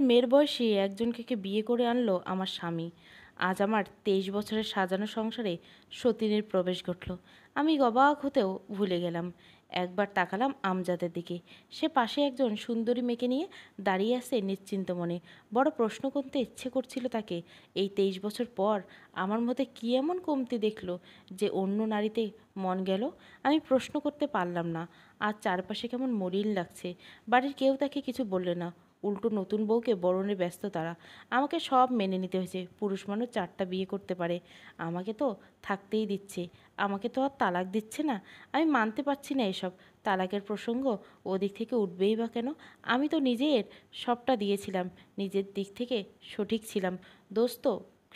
আমাদের মেয়ের বয়সী একজনকে কে বিয়ে করে আনলো আমার স্বামী আজ আমার তেইশ বছরের সাজানো সংসারে সতীনের প্রবেশ ঘটল আমি অবাক হতেও ভুলে গেলাম একবার তাকালাম আমজাদের দিকে সে পাশে একজন সুন্দরী মেয়েকে নিয়ে দাঁড়িয়ে আছে নিশ্চিন্ত মনে বড় প্রশ্ন করতে ইচ্ছে করছিল তাকে এই তেইশ বছর পর আমার মধ্যে কী এমন কমতি দেখলো যে অন্য নারীতে মন গেল আমি প্রশ্ন করতে পারলাম না আর চারপাশে কেমন মরিল লাগছে বাড়ির কেউ তাকে কিছু বললে না উল্টো নতুন বউকে বরণে ব্যস্ত তারা আমাকে সব মেনে নিতে হয়েছে পুরুষ মানুষ চারটা বিয়ে করতে পারে আমাকে তো থাকতেই দিচ্ছে আমাকে তো আর তালাক দিচ্ছে না আমি মানতে পারছি না এসব তালাকের প্রসঙ্গ ওদিক থেকে উঠবেই বা কেন আমি তো নিজের সবটা দিয়েছিলাম নিজের দিক থেকে সঠিক ছিলাম দোস্ত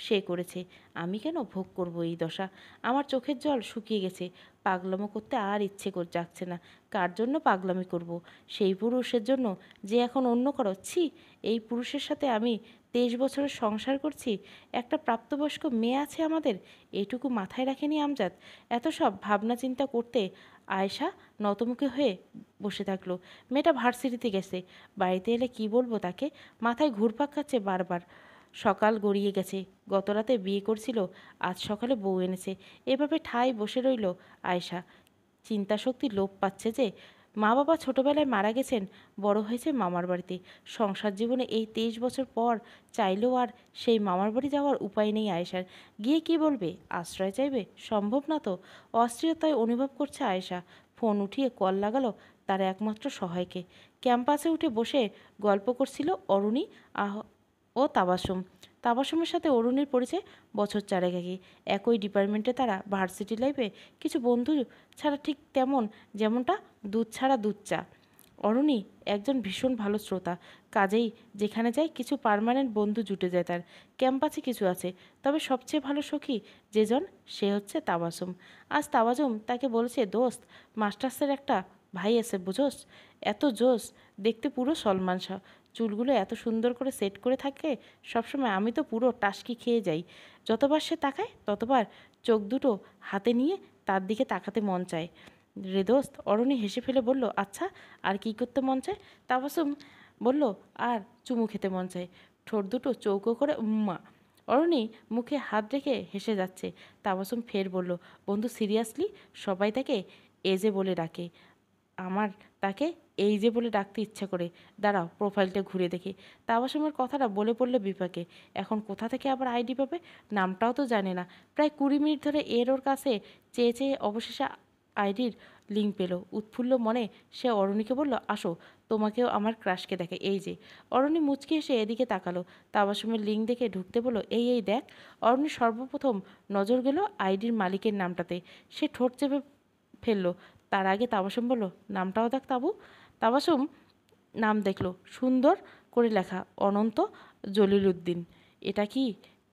সে করেছে আমি কেন ভোগ করব এই দশা আমার চোখের জল শুকিয়ে গেছে পাগলামো করতে আর ইচ্ছে কর যাচ্ছে না কার জন্য পাগলামি করব সেই পুরুষের জন্য যে এখন অন্য করো এই পুরুষের সাথে আমি তেইশ বছরের সংসার করছি একটা প্রাপ্তবয়স্ক মেয়ে আছে আমাদের এটুকু মাথায় রাখেনি আমজাদ এত সব ভাবনা চিন্তা করতে আয়সা নতমুখী হয়ে বসে থাকলো মেয়েটা ভার্সিটিতে গেছে বাড়িতে এলে কি বলবো তাকে মাথায় ঘুরপাক খাচ্ছে বারবার সকাল গড়িয়ে গেছে গতরাতে বিয়ে করছিল আজ সকালে বউ এনেছে এভাবে ঠাই বসে রইল আয়সা চিন্তাশক্তি লোপ পাচ্ছে যে মা বাবা ছোটবেলায় মারা গেছেন বড় হয়েছে মামার বাড়িতে সংসার জীবনে এই তেইশ বছর পর চাইলেও আর সেই মামার বাড়ি যাওয়ার উপায় নেই আয়েশার গিয়ে কি বলবে আশ্রয় চাইবে সম্ভব না তো অস্থিরতায় অনুভব করছে আয়েশা ফোন উঠিয়ে কল লাগালো তার একমাত্র সহায়কে ক্যাম্পাসে উঠে বসে গল্প করছিল অরুণী ও তাবাসুম তাবাসুমের সাথে অরুণের পরিচয় বছর চারেক আগে একই ডিপার্টমেন্টে তারা ভার্সিটি লাইফে কিছু বন্ধু ছাড়া ঠিক তেমন যেমনটা দুধ ছাড়া দুধ চা অরুণী একজন ভীষণ ভালো শ্রোতা কাজেই যেখানে যায় কিছু পারমানেন্ট বন্ধু জুটে যায় তার ক্যাম্পাসে কিছু আছে তবে সবচেয়ে ভালো সখী যেজন সে হচ্ছে তাবাসুম আজ তাবাসুম তাকে বলছে দোস্ত মাস্টার্সের একটা ভাই আছে বুঝোস এত জোস দেখতে পুরো সলমান শাহ চুলগুলো এত সুন্দর করে সেট করে থাকে সবসময় আমি তো পুরো টাস্কি খেয়ে যাই যতবার সে তাকায় ততবার চোখ দুটো হাতে নিয়ে তার দিকে তাকাতে মন চায় রে দোস্ত অরণি হেসে ফেলে বলল আচ্ছা আর কি করতে মন চায় তাবাসুম বলল আর চুমু খেতে মন চায় ঠোঁট দুটো চৌকো করে উম্মা অরণি মুখে হাত রেখে হেসে যাচ্ছে তাবাসুম ফের বলল বন্ধু সিরিয়াসলি সবাই তাকে এজে বলে ডাকে আমার তাকে এই যে বলে ডাকতে ইচ্ছা করে দাঁড়াও প্রোফাইলটা ঘুরে দেখি তাবাসমের কথাটা বলে পড়লো বিপাকে এখন কোথা থেকে আবার আইডি পাবে নামটাও তো জানে না প্রায় কুড়ি মিনিট ধরে এর ওর কাছে চেয়ে চেয়ে অবশেষে আইডির লিঙ্ক পেল উৎফুল্ল মনে সে অরণীকে বলল আসো তোমাকেও আমার ক্রাশকে দেখে এই যে অরণি মুচকে এসে এদিকে তাকালো তাবাসমের লিঙ্ক দেখে ঢুকতে বলল এই এই দেখ অরণী সর্বপ্রথম নজর গেল আইডির মালিকের নামটাতে সে ঠোঁট চেপে ফেললো তার আগে তাবাসম বলল নামটাও দেখ তাবু তাবাসুম নাম দেখল সুন্দর করে লেখা অনন্ত জলিলুদ্দিন এটা কি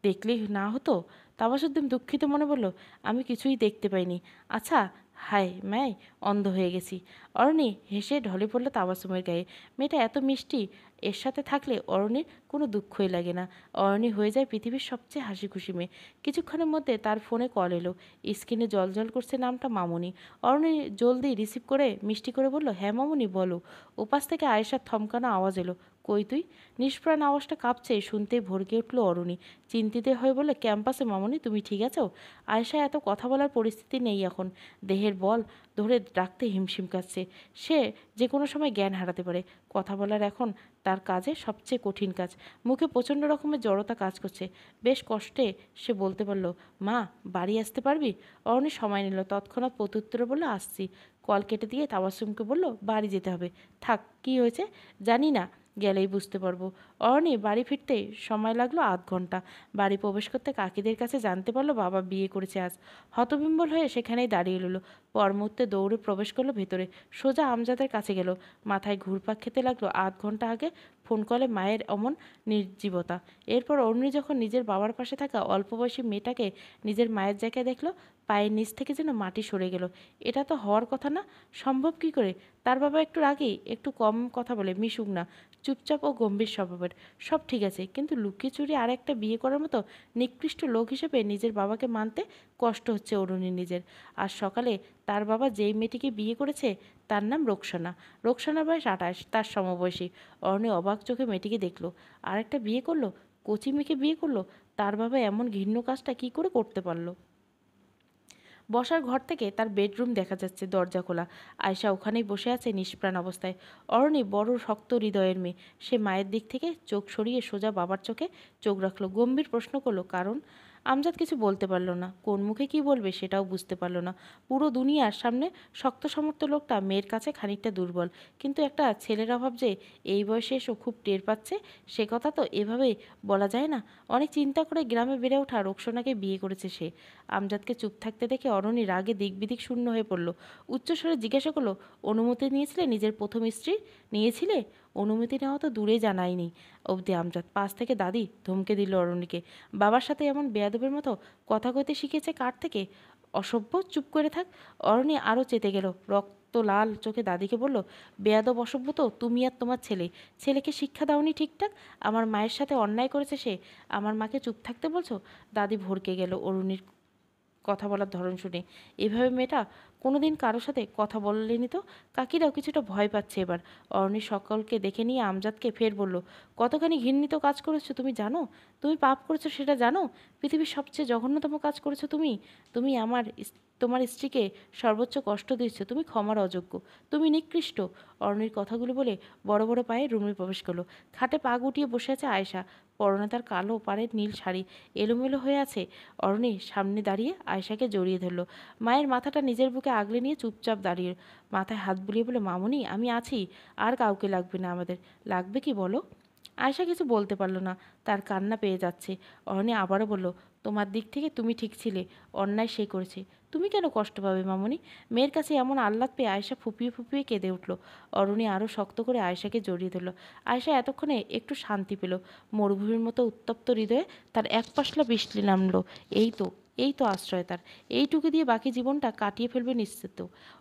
দেখলেই না হতো তাবাসুদ্দিন দুঃখিত মনে বলল আমি কিছুই দেখতে পাইনি আচ্ছা হায় ম্যায় অন্ধ হয়ে গেছি অরণি হেসে ঢলে পড়ল তাবাসুমের গায়ে মেয়েটা এত মিষ্টি এর সাথে থাকলে অরণির কোনো দুঃখই লাগে না অরণি হয়ে যায় পৃথিবীর সবচেয়ে হাসি খুশি মেয়ে কিছুক্ষণের মধ্যে তার ফোনে কল এলো স্ক্রিনে জল করছে নামটা মামনি অরণি জলদি রিসিভ করে মিষ্টি করে বলল হ্যাঁ মামনি বলো ওপাশ থেকে আয়েশার থমকানো আওয়াজ এলো কই তুই নিষ্প্রাণ আওয়াজটা কাঁপছে শুনতে ভরকে উঠল অরুণী চিন্তিত হয়ে বলে ক্যাম্পাসে মামনি তুমি ঠিক আছো আয়েশা এত কথা বলার পরিস্থিতি নেই এখন দেহের বল ধরে ডাকতে হিমশিম কাচ্ছে সে যে কোনো সময় জ্ঞান হারাতে পারে কথা বলার এখন তার কাজে সবচেয়ে কঠিন কাজ মুখে প্রচণ্ড রকমের জড়তা কাজ করছে বেশ কষ্টে সে বলতে পারল মা বাড়ি আসতে পারবি অরণি সময় নিল তৎক্ষণাৎ প্রত্যুত্তর বললো আসছি কল কেটে দিয়ে তাবাসুমকে বলল বাড়ি যেতে হবে থাক কি হয়েছে জানি না গেলেই বুঝতে পারবো অরণি বাড়ি ফিরতে সময় লাগলো আধ ঘন্টা বাড়ি প্রবেশ করতে কাকিদের কাছে জানতে পারলো বাবা বিয়ে করেছে আজ হতবিম্বল হয়ে সেখানেই দাঁড়িয়ে রইল পর মুহূর্তে দৌড়ে প্রবেশ করলো ভেতরে সোজা আমজাদের কাছে গেল মাথায় ঘুরপাক খেতে লাগলো আধ ঘন্টা আগে ফোন কলে মায়ের অমন নির্জীবতা এরপর অরুণী যখন নিজের বাবার পাশে থাকা অল্প বয়সী মেয়েটাকে নিজের মায়ের জায়গায় দেখলো পায়ের নিচ থেকে যেন মাটি সরে গেল এটা তো হওয়ার কথা না সম্ভব কি করে তার বাবা একটু রাগি একটু কম কথা বলে মিশুক না চুপচাপ ও গম্ভীর স্বভাবের সব ঠিক আছে কিন্তু লুকিয়ে চুরি আর একটা বিয়ে করার মতো নিকৃষ্ট লোক হিসেবে নিজের বাবাকে মানতে কষ্ট হচ্ছে অরুণী নিজের আর সকালে তার বাবা যেই মেয়েটিকে বিয়ে করেছে তার নাম রোকসানা রোকসানা বয়স আঠাশ তার সমবয়সী অরণী অবাক চোখে মেয়েটিকে দেখলো আর একটা বিয়ে করলো কচি মেয়েকে বিয়ে করলো তার বাবা এমন ঘৃণ্য কাজটা কি করে করতে পারলো বসার ঘর থেকে তার বেডরুম দেখা যাচ্ছে দরজা খোলা আয়সা ওখানেই বসে আছে নিষ্প্রাণ অবস্থায় অরণি বড় শক্ত হৃদয়ের মেয়ে সে মায়ের দিক থেকে চোখ সরিয়ে সোজা বাবার চোখে চোখ রাখলো গম্ভীর প্রশ্ন করলো কারণ আমজাদ কিছু বলতে পারল না কোন মুখে কি বলবে সেটাও বুঝতে পারল না পুরো দুনিয়ার সামনে শক্ত সমর্থ লোকটা মেয়ের কাছে খানিকটা দুর্বল কিন্তু একটা ছেলের অভাব যে এই বয়সে এসেও খুব টের পাচ্ছে সে কথা তো এভাবে বলা যায় না অনেক চিন্তা করে গ্রামে বেড়ে ওঠা রোকসোনাকে বিয়ে করেছে সে আমজাদকে চুপ থাকতে দেখে অরণি রাগে দিকবিদিক শূন্য হয়ে পড়ল উচ্চস্বরে জিজ্ঞাসা করলো অনুমতি নিয়েছিলে নিজের প্রথম স্ত্রী নিয়েছিলে অনুমতি নেওয়া তো দূরে জানাইনি অবধি আমজাদ পাশ থেকে দাদি ধমকে দিল অরণ্যকে বাবার সাথে এমন বেয়াদবের মতো কথা কইতে শিখেছে কার থেকে অসভ্য চুপ করে থাক অরণি আরও চেতে গেল রক্ত লাল চোখে দাদিকে বলল বেয়াদব অসভ্য তো তুমি আর তোমার ছেলে ছেলেকে শিক্ষা দাওনি ঠিকঠাক আমার মায়ের সাথে অন্যায় করেছে সে আমার মাকে চুপ থাকতে বলছো দাদি ভরকে গেল অরুণীর কথা বলার ধরন শুনে এভাবে মেয়েটা কোনো দিন কারোর সাথে কথা বললেনি তো কাকিরাও কিছুটা ভয় পাচ্ছে এবার অরণি সকলকে দেখে নিয়ে আমজাদকে ফের বলল কতখানি ঘৃণিত কাজ করেছো তুমি জানো তুমি পাপ করেছো সেটা জানো পৃথিবীর সবচেয়ে জঘন্যতম কাজ করেছো তুমি তুমি আমার তোমার স্ত্রীকে সর্বোচ্চ কষ্ট দিচ্ছ তুমি ক্ষমার অযোগ্য তুমি নিকৃষ্ট অরণির কথাগুলো বলে বড় বড় পায়ে রুমে প্রবেশ করলো খাটে পা গুটিয়ে বসে আছে আয়সা পরনে তার কালো পাড়ের নীল শাড়ি এলোমেলো হয়ে আছে অরণি সামনে দাঁড়িয়ে আয়সাকে জড়িয়ে ধরলো মায়ের মাথাটা নিজের বুকে আগলে নিয়ে চুপচাপ দাঁড়িয়ে মাথায় হাত বুলিয়ে বলে মামুনি আমি আছি আর কাউকে লাগবে না আমাদের লাগবে কি বলো আয়সা কিছু বলতে পারলো না তার কান্না পেয়ে যাচ্ছে অরণি আবারও বলল তোমার দিক থেকে তুমি ঠিক ছিলে অন্যায় সে করেছে তুমি কেন কষ্ট পাবে মামনি মেয়ের কাছে এমন আহ্লাদ পেয়ে আয়সা ফুপিয়ে ফুপিয়ে কেঁদে উঠল অরণি আরও শক্ত করে আয়সাকে জড়িয়ে ধরল আয়সা এতক্ষণে একটু শান্তি পেল মরুভূমির মতো উত্তপ্ত হৃদয়ে তার এক পশলা বৃষ্টি নামল এই তো এই তো আশ্রয় তার এইটুকু দিয়ে বাকি জীবনটা কাটিয়ে ফেলবে নিশ্চিত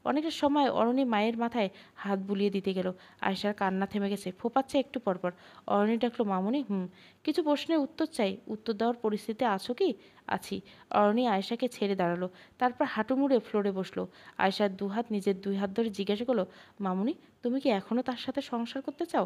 অনেকের সময় অরণি মায়ের মাথায় হাত বুলিয়ে দিতে গেল আয়সার কান্না থেমে গেছে ফোপাচ্ছে একটু পরপর অরণি ডাকলো মামনি হুম কিছু প্রশ্নের উত্তর চাই উত্তর দেওয়ার পরিস্থিতি আছো কি আছি অরণি আয়েশাকে ছেড়ে দাঁড়ালো তারপর হাঁটু মুড়ে ফ্লোরে বসলো আয়েশার দুহাত নিজের দুই হাত ধরে জিজ্ঞাসা করলো মামুনি তুমি কি এখনও তার সাথে সংসার করতে চাও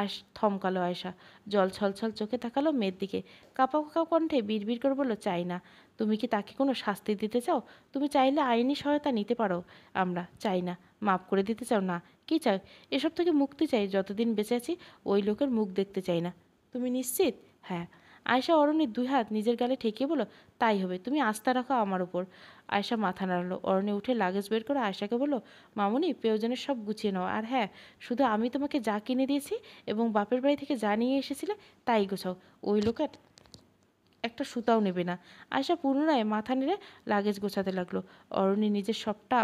আয়স থমকালো আয়েশা জল ছলছল চোখে তাকালো মেয়ের দিকে কাপা কাপা কণ্ঠে বিড়বিড় করে বললো চাই না তুমি কি তাকে কোনো শাস্তি দিতে চাও তুমি চাইলে আইনি সহায়তা নিতে পারো আমরা চাই না মাফ করে দিতে চাও না কি চাই এসব থেকে মুক্তি চাই যতদিন বেঁচে আছি ওই লোকের মুখ দেখতে চাই না তুমি নিশ্চিত হ্যাঁ আয়সা অরণির দুই হাত নিজের গালে ঠেকিয়ে বলো তাই হবে তুমি আস্থা রাখো আমার ওপর আয়সা মাথা নাড়লো অরণি উঠে লাগেজ বের করে আয়সাকে বলো মামুনি প্রয়োজনের সব গুছিয়ে নাও আর হ্যাঁ শুধু আমি তোমাকে যা কিনে দিয়েছি এবং বাপের বাড়ি থেকে যা নিয়ে এসেছিলে তাই গোছাও ওই লোকের একটা সুতাও নেবে না আয়সা পুনরায় মাথা নেড়ে লাগেজ গোছাতে লাগলো অরণি নিজের সবটা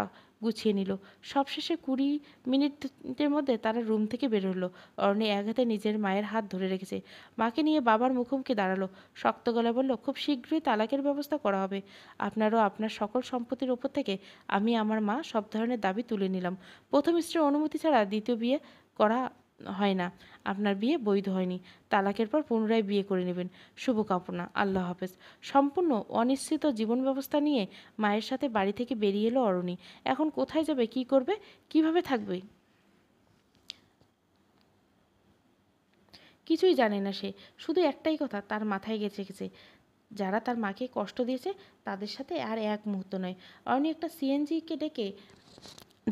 গুছিয়ে নিল সবশেষে কুড়ি মিনিটের মধ্যে তারা রুম থেকে বের হলো অরণি এক হাতে নিজের মায়ের হাত ধরে রেখেছে মাকে নিয়ে বাবার মুখোমুখি দাঁড়ালো শক্ত গলায় বলল খুব শীঘ্রই তালাকের ব্যবস্থা করা হবে আপনারও আপনার সকল সম্পত্তির ওপর থেকে আমি আমার মা সব ধরনের দাবি তুলে নিলাম প্রথম স্ত্রীর অনুমতি ছাড়া দ্বিতীয় বিয়ে করা হয় না আপনার বিয়ে বৈধ হয়নি তালাকের পর পুনরায় বিয়ে করে নেবেন শুভকামনা আল্লাহ হাফেজ সম্পূর্ণ অনিশ্চিত জীবন ব্যবস্থা নিয়ে মায়ের সাথে বাড়ি থেকে বেরিয়ে এলো অরণি এখন কোথায় যাবে কি করবে কিভাবে থাকবে কিছুই জানে না সে শুধু একটাই কথা তার মাথায় গেছে গেছে যারা তার মাকে কষ্ট দিয়েছে তাদের সাথে আর এক মুহূর্ত নয় অরণি একটা সিএনজিকে ডেকে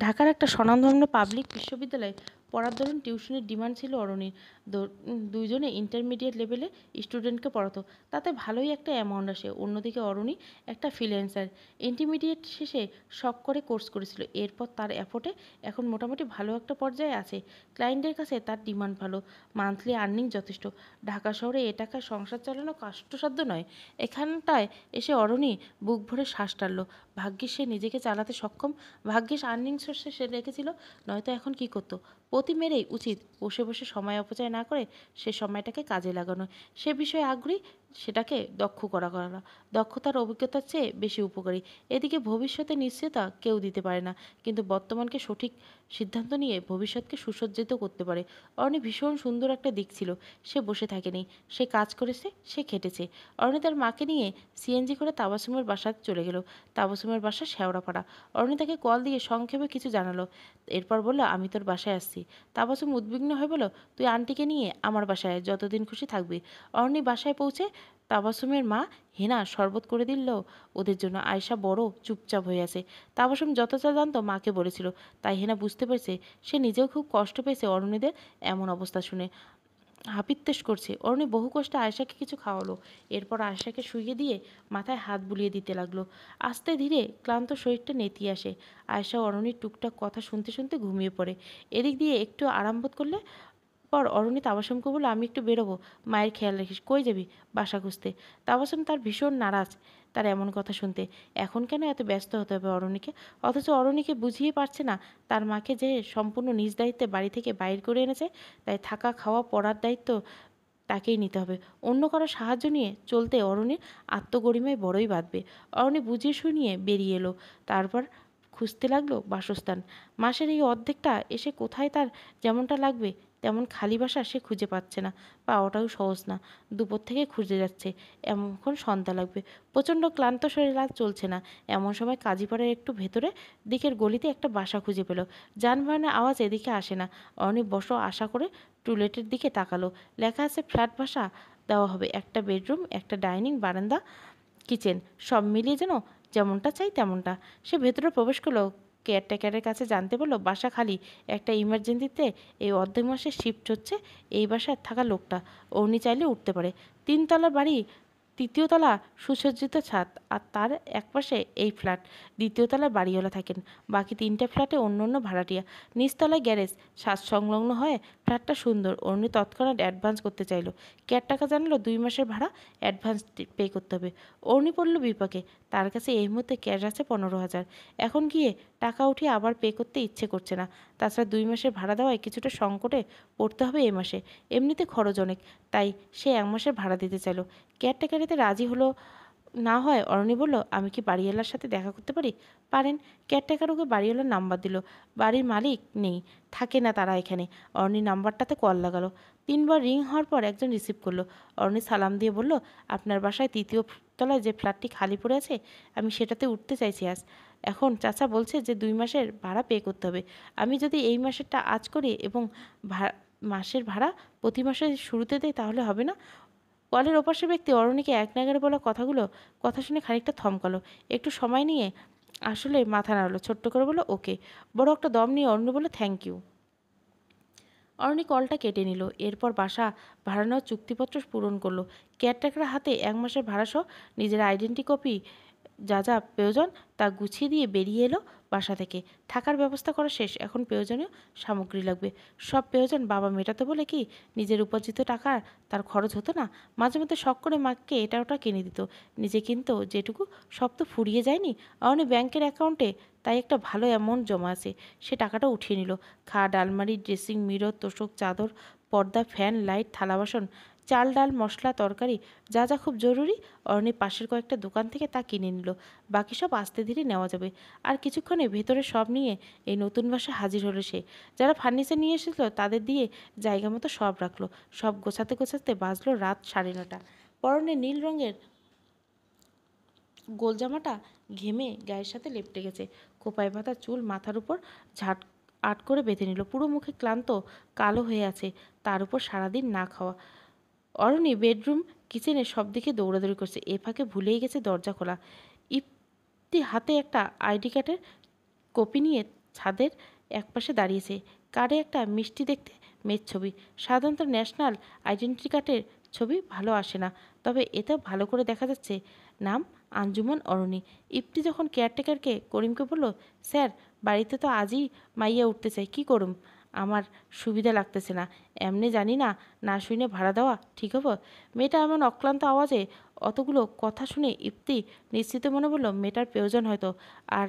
ঢাকার একটা স্বনামধন্য পাবলিক বিশ্ববিদ্যালয়ে পড়ার দরুন টিউশনের ডিমান্ড ছিল অরণির দুইজনে ইন্টারমিডিয়েট লেভেলে স্টুডেন্টকে পড়াতো তাতে ভালোই একটা অ্যামাউন্ট আসে অন্যদিকে অরুণী একটা ফ্রিল্যান্সার ইন্টারমিডিয়েট শেষে শখ করে কোর্স করেছিল এরপর তার অ্যাফোর্টে এখন মোটামুটি ভালো একটা পর্যায়ে আছে ক্লায়েন্টের কাছে তার ডিমান্ড ভালো মান্থলি আর্নিং যথেষ্ট ঢাকা শহরে এ টাকা সংসার চালানো কষ্টসাধ্য নয় এখানটায় এসে অরণি বুক ভরে শ্বাস টানল ভাগ্যিস সে নিজেকে চালাতে সক্ষম ভাগ্যিস আর্নিং সোর্সে সে রেখেছিল নয়তো এখন কি করতো প্রতি মেরেই উচিত বসে বসে সময় অপচয় না করে সে সময়টাকে কাজে লাগানো সে বিষয়ে আগ্রহী সেটাকে দক্ষ করা করা দক্ষতার অভিজ্ঞতার চেয়ে বেশি উপকারী এদিকে ভবিষ্যতে নিশ্চয়তা কেউ দিতে পারে না কিন্তু বর্তমানকে সঠিক সিদ্ধান্ত নিয়ে ভবিষ্যৎকে সুসজ্জিত করতে পারে অরণি ভীষণ সুন্দর একটা দিক ছিল সে বসে থাকেনি সে কাজ করেছে সে খেটেছে অরণি তার মাকে নিয়ে সিএনজি করে তাবাসুমের বাসায় চলে গেল তাবাসুমের বাসা শেওড়াপাড়া অরণি তাকে কল দিয়ে সংক্ষেপে কিছু জানালো এরপর বলল আমি তোর বাসায় আসছি তাবাসুম উদ্বিগ্ন হয়ে বলো তুই আন্টিকে নিয়ে আমার বাসায় যতদিন খুশি থাকবি অরণি বাসায় পৌঁছে তাবাসুমের মা হেনা শরবত করে দিল ওদের জন্য আয়সা বড় চুপচাপ হয়ে আছে তাবাসুম যত যা জানতো মাকে বলেছিল তাই হেনা বুঝতে পেরেছে সে নিজেও খুব কষ্ট পেয়েছে অরুণীদের এমন অবস্থা শুনে হাপিত্তেশ করছে অরুণী বহু কষ্টে আয়সাকে কিছু খাওয়ালো এরপর আয়সাকে শুইয়ে দিয়ে মাথায় হাত বুলিয়ে দিতে লাগলো আস্তে ধীরে ক্লান্ত শরীরটা নেতিয়ে আসে আয়সা অরণীর টুকটাক কথা শুনতে শুনতে ঘুমিয়ে পড়ে এদিক দিয়ে একটু আরাম বোধ করলে পর অরণি তাবাসমকে বলল আমি একটু বেরোবো মায়ের খেয়াল রেখিস কই যাবি বাসা খুঁজতে তাবাসম তার ভীষণ নারাজ তার এমন কথা শুনতে এখন কেন এত ব্যস্ত হতে হবে অরণিকে অথচ অরণিকে বুঝিয়ে পারছে না তার মাকে যে সম্পূর্ণ নিজ দায়িত্বে বাড়ি থেকে বাইর করে এনেছে তাই থাকা খাওয়া পড়ার দায়িত্ব তাকেই নিতে হবে অন্য কারো সাহায্য নিয়ে চলতে অরণির আত্মগরিমায় বড়ই বাঁধবে অরণি বুঝিয়ে শুনিয়ে বেরিয়ে এলো তারপর খুঁজতে লাগলো বাসস্থান মাসের এই অর্ধেকটা এসে কোথায় তার যেমনটা লাগবে তেমন খালি বাসা সে খুঁজে পাচ্ছে না পাওয়াটাও সহজ না দুপুর থেকে খুঁজে যাচ্ছে এমনক্ষণ সন্ধ্যা লাগবে প্রচণ্ড ক্লান্ত শরীর আর চলছে না এমন সময় কাজীপাড়ার একটু ভেতরে দিকের গলিতে একটা বাসা খুঁজে পেল যানবাহনের আওয়াজ এদিকে আসে না অনেক বস আশা করে টুলেটের দিকে তাকালো লেখা আছে ফ্ল্যাট বাসা দেওয়া হবে একটা বেডরুম একটা ডাইনিং বারান্দা কিচেন সব মিলিয়ে যেন যেমনটা চাই তেমনটা সে ভেতরে প্রবেশ করলো কেয়ারটেকারের কাছে জানতে পারলো বাসা খালি একটা ইমার্জেন্সিতে এই অর্ধেক মাসে শিফট হচ্ছে এই বাসায় থাকা লোকটা অগ্নি চাইলে উঠতে পারে তিনতলা বাড়ি তৃতীয় তলা সুসজ্জিত ছাদ আর তার একপাশে এই ফ্ল্যাট দ্বিতীয় তলায় বাড়িওয়ালা থাকেন বাকি তিনটে ফ্ল্যাটে অন্য অন্য ভাড়াটিয়া নিচতলায় গ্যারেজ সাজ সংলগ্ন হয় ফ্ল্যাটটা সুন্দর অরুণী তৎক্ষণাৎ অ্যাডভান্স করতে চাইল ক্যার টাকা জানালো দুই মাসের ভাড়া অ্যাডভান্স পে করতে হবে অরুণী পড়ল বিপাকে তার কাছে এই মুহূর্তে ক্যাশ আছে পনেরো হাজার এখন গিয়ে টাকা উঠিয়ে আবার পে করতে ইচ্ছে করছে না তাছাড়া দুই মাসের ভাড়া দেওয়ায় কিছুটা সংকটে পড়তে হবে এ মাসে এমনিতে খরচ অনেক তাই সে এক মাসের ভাড়া দিতে চাইল টাকা খেতে রাজি হলো না হয় অরণি বলল আমি কি বাড়িওয়ালার সাথে দেখা করতে পারি পারেন কেয়ারটেকার ওকে বাড়িওয়ালার নাম্বার দিল বাড়ির মালিক নেই থাকে না তারা এখানে অরণির নাম্বারটাতে কল লাগালো তিনবার রিং হওয়ার পর একজন রিসিভ করলো অরণি সালাম দিয়ে বলল আপনার বাসায় তৃতীয় তলায় যে ফ্ল্যাটটি খালি পড়ে আছে আমি সেটাতে উঠতে চাইছি আজ এখন চাচা বলছে যে দুই মাসের ভাড়া পে করতে হবে আমি যদি এই মাসেরটা আজ করি এবং মাসের ভাড়া প্রতি মাসের শুরুতে দেয় তাহলে হবে না কলের ওপাশে ব্যক্তি অরণীকে এক নাগারে বলা কথাগুলো কথা শুনে খানিকটা থমকালো একটু সময় নিয়ে আসলে মাথা নাড়লো ছোট্ট করে বলো ওকে বড় একটা দম নিয়ে অরণ্য বলে থ্যাংক ইউ অরণি কলটা কেটে নিল এরপর বাসা ভাড়া নেওয়ার চুক্তিপত্র পূরণ করলো কেয়ারটেকার হাতে এক মাসের ভাড়াসহ নিজের আইডেন্টি কপি যা যা প্রয়োজন তা গুছিয়ে দিয়ে বেরিয়ে এলো বাসা থেকে থাকার ব্যবস্থা করা শেষ এখন প্রয়োজনীয় সামগ্রী লাগবে সব প্রয়োজন বাবা মেটাতো বলে কি নিজের উপার্জিত টাকা তার খরচ হতো না মাঝে মধ্যে শখ করে মাকে এটা ওটা কিনে দিত নিজে কিন্তু যেটুকু সব তো ফুরিয়ে যায়নি অনেক ব্যাংকের অ্যাকাউন্টে তাই একটা ভালো অ্যামাউন্ট জমা আছে সে টাকাটা উঠিয়ে নিল খাট আলমারি ড্রেসিং মিরর তোষক চাদর পর্দা ফ্যান লাইট থালা বাসন চাল ডাল মশলা তরকারি যা যা খুব জরুরি অর্ণি পাশের কয়েকটা দোকান থেকে তা কিনে নিল বাকি সব আস্তে ধীরে নেওয়া যাবে আর কিছুক্ষণে ভেতরে সব নিয়ে এই নতুন বাসা হাজির হলো সে যারা ফার্নিচার নিয়ে এসেছিল তাদের দিয়ে জায়গা মতো সব রাখলো সব গোছাতে গোছাতে বাজলো রাত সাড়ে নটা পরনে নীল রঙের গোল জামাটা ঘেমে গায়ের সাথে লেপটে গেছে কোপায় বাঁধা চুল মাথার উপর ঝাট আট করে বেঁধে নিল পুরো মুখে ক্লান্ত কালো হয়ে আছে তার উপর সারাদিন না খাওয়া অরণি বেডরুম কিচেনে সব দিকে দৌড়াদৌড়ি করছে এ ফাঁকে ভুলেই গেছে দরজা খোলা ইপ্তি হাতে একটা আইডি কার্ডের কপি নিয়ে ছাদের একপাশে দাঁড়িয়েছে কার্ডে একটা মিষ্টি দেখতে মেয়ের ছবি সাধারণত ন্যাশনাল আইডেন্টি কার্ডের ছবি ভালো আসে না তবে এতে ভালো করে দেখা যাচ্ছে নাম আঞ্জুমান অরণি ইপ্তি যখন কেয়ারটেকারকে করিমকে বলল স্যার বাড়িতে তো আজই মাইয়া উঠতে চাই কী করুম আমার সুবিধা লাগতেছে না এমনি জানি না না শুনে ভাড়া দেওয়া ঠিক হবো মেয়েটা এমন অক্লান্ত আওয়াজে অতগুলো কথা শুনে ইফতি নিশ্চিত মনে বললো মেয়েটার প্রয়োজন হয়তো আর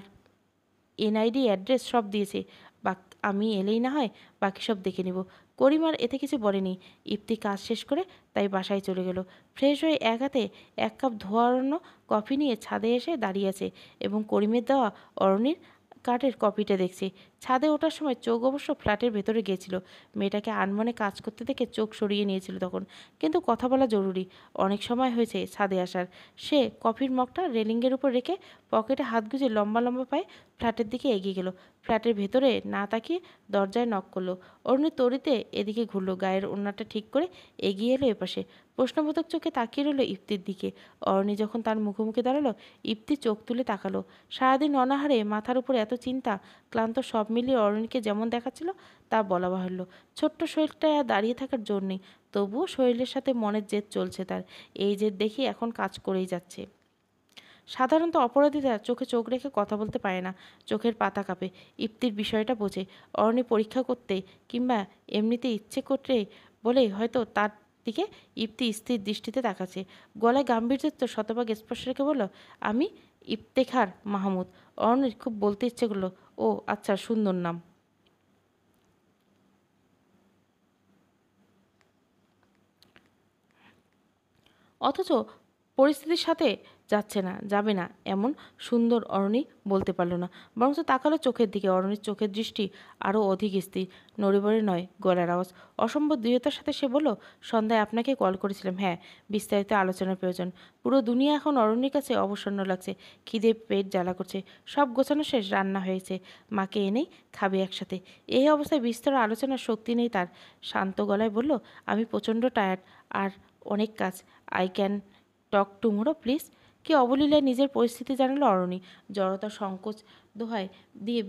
এনআইডি অ্যাড্রেস সব দিয়েছে বা আমি এলেই না হয় বাকি সব দেখে নিব করিমার এতে কিছু বলেনি ইফতি কাজ শেষ করে তাই বাসায় চলে গেল ফ্রেশ হয়ে এক হাতে এক কাপ ধোয়া অরণ্য কফি নিয়ে ছাদে এসে দাঁড়িয়ে আছে এবং করিমের দেওয়া অরণির কাঠের কপিটা দেখছি ছাদে ওঠার সময় চোখ অবশ্য ফ্ল্যাটের ভেতরে গিয়েছিল মেয়েটাকে আনমনে কাজ করতে দেখে চোখ সরিয়ে নিয়েছিল তখন কিন্তু কথা বলা জরুরি অনেক সময় হয়েছে ছাদে আসার সে কফির মগটা রেলিংয়ের উপর রেখে পকেটে হাত গুজে লম্বা লম্বা পায়ে ফ্ল্যাটের দিকে এগিয়ে গেল ফ্ল্যাটের ভেতরে না তাকিয়ে দরজায় নক করলো অরুণী তরিতে এদিকে ঘুরলো গায়ের ওড়নাটা ঠিক করে এগিয়ে এলো এপাশে প্রশ্নবোধক চোখে তাকিয়ে রইল ইফতির দিকে অরণি যখন তার মুখোমুখি দাঁড়ালো ইফতি চোখ তুলে তাকালো সারাদিন অনাহারে মাথার উপর এত চিন্তা ক্লান্ত সব মিলিয়ে অরণিকে যেমন দেখাচ্ছিল তা বলা বাহুল্য ছোট্ট শরীরটায় আর দাঁড়িয়ে থাকার জোর নেই তবুও শরীরের সাথে মনের জেদ চলছে তার এই জেদ দেখি এখন কাজ করেই যাচ্ছে সাধারণত অপরাধীরা চোখে চোখ রেখে কথা বলতে পারে না চোখের পাতা কাঁপে ইফতির বিষয়টা বোঝে অরণি পরীক্ষা করতে কিংবা এমনিতে ইচ্ছে করতে বলে হয়তো তার দিকে ইফতি স্থির দৃষ্টিতে তাকাচ্ছে গলায় গাম্ভীর্যত্ব শতভাগ স্পর্শ রেখে বলল আমি ইফতেখার মাহমুদ অরণের খুব বলতে ইচ্ছে করলো ও আচ্ছা সুন্দর নাম অথচ পরিস্থিতির সাথে যাচ্ছে না যাবে না এমন সুন্দর অরণি বলতে পারল না বরঞ্চ তাকালো চোখের দিকে অরণির চোখের দৃষ্টি আরও অধিক স্থির নড়িবড়ে নয় গলার আওয়াজ অসম্ভব দৃঢ়তার সাথে সে বলল সন্ধ্যায় আপনাকে কল করেছিলাম হ্যাঁ বিস্তারিত আলোচনার প্রয়োজন পুরো দুনিয়া এখন অরণির কাছে অবসন্ন লাগছে খিদে পেট জ্বালা করছে সব গোছানো শেষ রান্না হয়েছে মাকে এনেই খাবে একসাথে এই অবস্থায় বিস্তর আলোচনার শক্তি নেই তার শান্ত গলায় বলল আমি প্রচণ্ড টায়ার্ড আর অনেক কাজ I can talk tomorrow please কি অবলীলায় নিজের পরিস্থিতি জানাল অরণি জড়তা সংকোচ দোহায় দিয়ে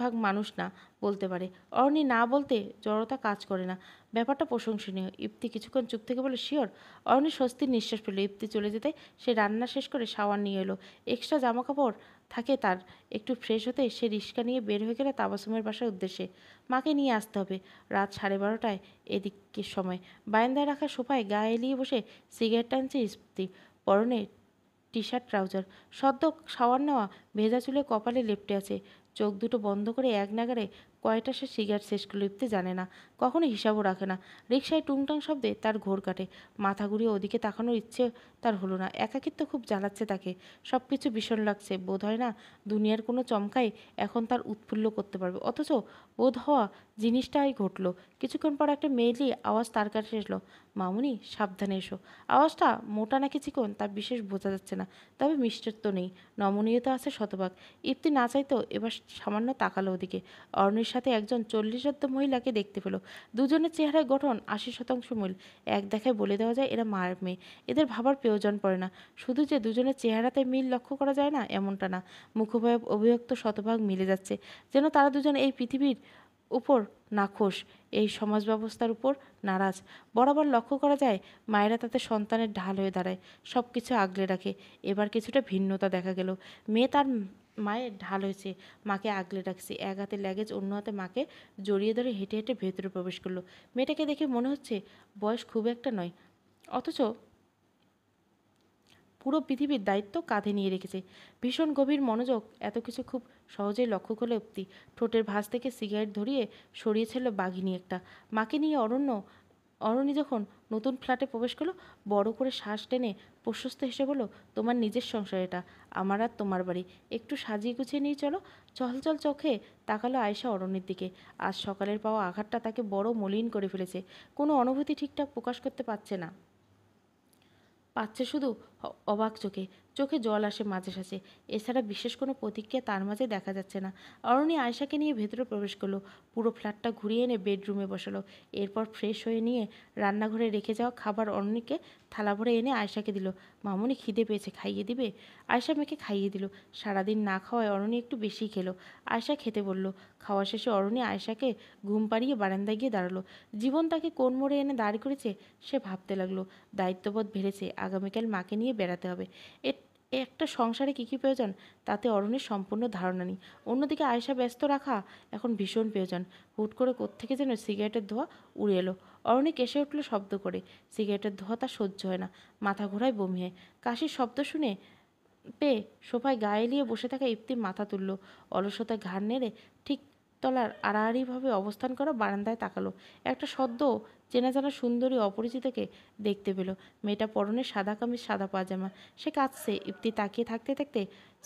ভাগ মানুষ না বলতে পারে অরণি না বলতে জড়তা কাজ করে না ব্যাপারটা প্রশংসনীয় ইপ্তি কিছুক্ষণ চুপ থেকে বলে শিওর অরণি স্বস্তির নিঃশ্বাস পেল ইপ্তি চলে যেতে সে রান্না শেষ করে সাওয়ার নিয়ে এলো এক্সট্রা জামা কাপড় থাকে তার একটু ফ্রেশ হতে সে রিক্সা নিয়ে বের হয়ে গেলে তাবাসুমের বাসার উদ্দেশ্যে মাকে নিয়ে আসতে হবে রাত সাড়ে বারোটায় এদিকের সময় বায়ন্দায় রাখা সোফায় গায়ে এলিয়ে বসে সিগারেট টানছে ইপ্তি পরনে টি শার্ট ট্রাউজার সদ্য সাওয়ার নেওয়া ভেজা চুলে কপালে লেপটে আছে চোখ দুটো বন্ধ করে এক নাগারে কয়টা সে সিগারেট শেষ লিপতে জানে না কখনো হিসাবও রাখে না রিক্সায় টুংটাং শব্দে তার ঘোর কাটে মাথা ঘুরিয়ে ওদিকে তাকানোর ইচ্ছে তার হলো না একাকিত্ব খুব জ্বালাচ্ছে তাকে সব কিছু ভীষণ লাগছে বোধ হয় না দুনিয়ার কোনো চমকাই এখন তার উৎফুল্ল করতে পারবে অথচ বোধ হওয়া জিনিসটাই ঘটলো কিছুক্ষণ পর একটা মেয়েলি আওয়াজ তার কাছে এসলো মামুনি সাবধানে এসো আওয়াজটা মোটা নাকি চিকন তা বিশেষ বোঝা যাচ্ছে না তবে মিষ্টত্ব নেই নমনীয়তা আছে শতভাগ ইফতি না চাইতো এবার সামান্য তাকালো ওদিকে অর্ণের সাথে একজন চল্লিশাব্দ মহিলাকে দেখতে পেল দুজনের চেহারায় গঠন আশি শতাংশ মিল এক দেখায় বলে দেওয়া যায় এরা মার মেয়ে এদের ভাবার প্রয়োজন পড়ে না শুধু যে দুজনের চেহারাতে মিল লক্ষ্য করা যায় না এমনটা না মুখভাব অভিভক্ত শতভাগ মিলে যাচ্ছে যেন তারা দুজন এই পৃথিবীর উপর নাখোশ এই সমাজ ব্যবস্থার উপর নারাজ বরাবর লক্ষ্য করা যায় মায়েরা তাতে সন্তানের ঢাল হয়ে দাঁড়ায় সব কিছু আগলে রাখে এবার কিছুটা ভিন্নতা দেখা গেল মেয়ে তার মায়ের ঢাল হয়েছে মাকে আগলে রাখছে এক হাতে ল্যাগেজ অন্য হাতে মাকে জড়িয়ে ধরে হেঁটে হেঁটে ভেতরে প্রবেশ করলো মেয়েটাকে দেখে মনে হচ্ছে বয়স খুব একটা নয় অথচ পুরো পৃথিবীর দায়িত্ব কাঁধে নিয়ে রেখেছে ভীষণ গভীর মনোযোগ এত কিছু খুব সহজেই লক্ষ্য করলে অব্দি ঠোঁটের ভাঁজ থেকে সিগারেট ধরিয়ে সরিয়েছিল বাঘিনী একটা মাকে নিয়ে অরণ্য অরণি যখন নতুন ফ্ল্যাটে প্রবেশ করলো বড় করে শ্বাস টেনে প্রশস্ত হেসে বললো তোমার নিজের সংসার এটা আমার আর তোমার বাড়ি একটু সাজিয়ে গুছিয়ে নিয়ে চলো চলচল চোখে তাকালো আয়সা অরণ্যের দিকে আজ সকালের পাওয়া আঘাতটা তাকে বড় মলিন করে ফেলেছে কোনো অনুভূতি ঠিকঠাক প্রকাশ করতে পারছে না পাচ্ছে শুধু অবাক চোখে চোখে জল আসে মাঝে সাঝে এছাড়া বিশেষ কোনো প্রতিক্রিয়া তার মাঝে দেখা যাচ্ছে না অরণি আয়শাকে নিয়ে ভেতরে প্রবেশ করলো পুরো ফ্ল্যাটটা ঘুরিয়ে এনে বেডরুমে বসালো এরপর ফ্রেশ হয়ে নিয়ে রান্নাঘরে রেখে যাওয়া খাবার অরণিকে থালা ভরে এনে আয়শাকে দিল মামনি খিদে পেয়েছে খাইয়ে দিবে আয়শা মেয়েকে খাইয়ে দিল সারাদিন না খাওয়ায় অরণি একটু বেশি খেলো আয়শা খেতে বলল খাওয়া শেষে অরণি আয়শাকে ঘুম পাড়িয়ে বারান্দায় গিয়ে দাঁড়ালো জীবন তাকে কোন মোড়ে এনে দাঁড় করেছে সে ভাবতে লাগলো দায়িত্ববোধ বেড়েছে আগামীকাল মাকে নিয়ে বেড়াতে হবে এর একটা সংসারে কী কী প্রয়োজন তাতে অরণের সম্পূর্ণ ধারণা নেই অন্যদিকে আয়সা ব্যস্ত রাখা এখন ভীষণ প্রয়োজন হুট করে কোত্থেকে যেন সিগারেটের ধোঁয়া উড়ে এলো অরণে কেশে উঠল শব্দ করে সিগারেটের ধোঁয়া তা সহ্য হয় না মাথা ঘোরায় বমি হয় কাশির শব্দ শুনে পেয়ে সোফায় গায়ে নিয়ে বসে থাকা ইফতির মাথা তুলল অলসতায় ঘাড় নেড়ে ঠিক তলার আড়াআড়িভাবে অবস্থান করা বারান্দায় তাকালো একটা সদ্য চেনা জানা সুন্দরী অপরিচিতকে দেখতে পেল মেয়েটা পরনে সাদা কামিজ সাদা পাজামা সে কাঁদছে ইফতি তাকিয়ে থাকতে থাকতে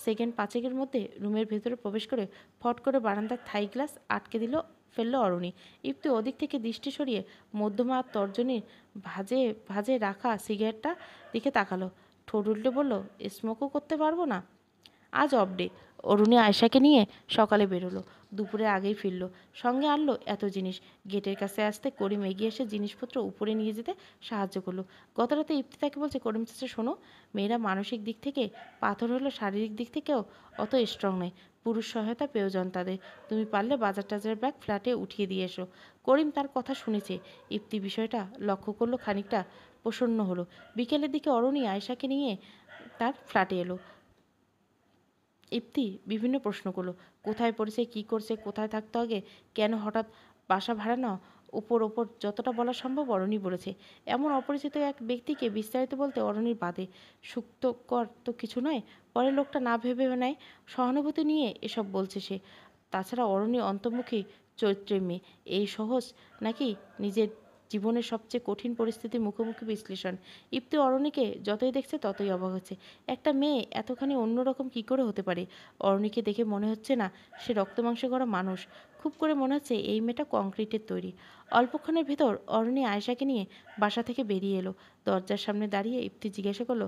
সেকেন্ড পাঁচেকের মধ্যে রুমের ভেতরে প্রবেশ করে ফট করে বারান্দার থাই গ্লাস আটকে দিল ফেলল অরণি ইফতি ওদিক থেকে দৃষ্টি সরিয়ে মধ্যমা তর্জনীর ভাজে ভাজে রাখা সিগারেটটা দিকে তাকালো ঠোঁট উল্টে বলল স্মোকও করতে পারবো না আজ অবডে অরুণী আয়শাকে নিয়ে সকালে বেরোলো দুপুরে আগেই ফিরল সঙ্গে আনলো এত জিনিস গেটের কাছে আসতে করিম এগিয়ে এসে জিনিসপত্র উপরে নিয়ে যেতে সাহায্য করলো গতরাতে রাতে তাকে বলছে করিম চাচা শোনো মেয়েরা মানসিক দিক থেকে পাথর হলো শারীরিক দিক থেকেও অত স্ট্রং নয় পুরুষ সহায়তা প্রয়োজন তাদের তুমি পারলে বাজার টাজার ব্যাগ ফ্ল্যাটে উঠিয়ে দিয়ে এসো করিম তার কথা শুনেছে ইফতি বিষয়টা লক্ষ্য করলো খানিকটা প্রসন্ন হলো বিকেলের দিকে অরণি আয়েশাকে নিয়ে তার ফ্ল্যাটে এলো ইপ্তি বিভিন্ন প্রশ্ন করলো কোথায় পড়ছে কি করছে কোথায় থাকতে আগে কেন হঠাৎ বাসা ভাড়া নেওয়া ওপর ওপর যতটা বলা সম্ভব অরণি বলেছে এমন অপরিচিত এক ব্যক্তিকে বিস্তারিত বলতে অরণির বাদে সুক্তকর তো কিছু নয় পরে লোকটা না ভেবে নেয় সহানুভূতি নিয়ে এসব বলছে সে তাছাড়া অরণি অন্তর্মুখী চরিত্রের মেয়ে এই সহজ নাকি নিজের জীবনের সবচেয়ে কঠিন পরিস্থিতির মুখোমুখি বিশ্লেষণ ইপ্তি অরণিকে যতই দেখছে ততই অবাক হচ্ছে একটা মেয়ে এতখানি অন্যরকম কি করে হতে পারে অরণিকে দেখে মনে হচ্ছে না সে মাংস করা মানুষ খুব করে মনে হচ্ছে এই মেয়েটা কংক্রিটের তৈরি অল্পক্ষণের ভেতর অরণি আয়েশাকে নিয়ে বাসা থেকে বেরিয়ে এলো দরজার সামনে দাঁড়িয়ে ইপ্তি জিজ্ঞাসা করলো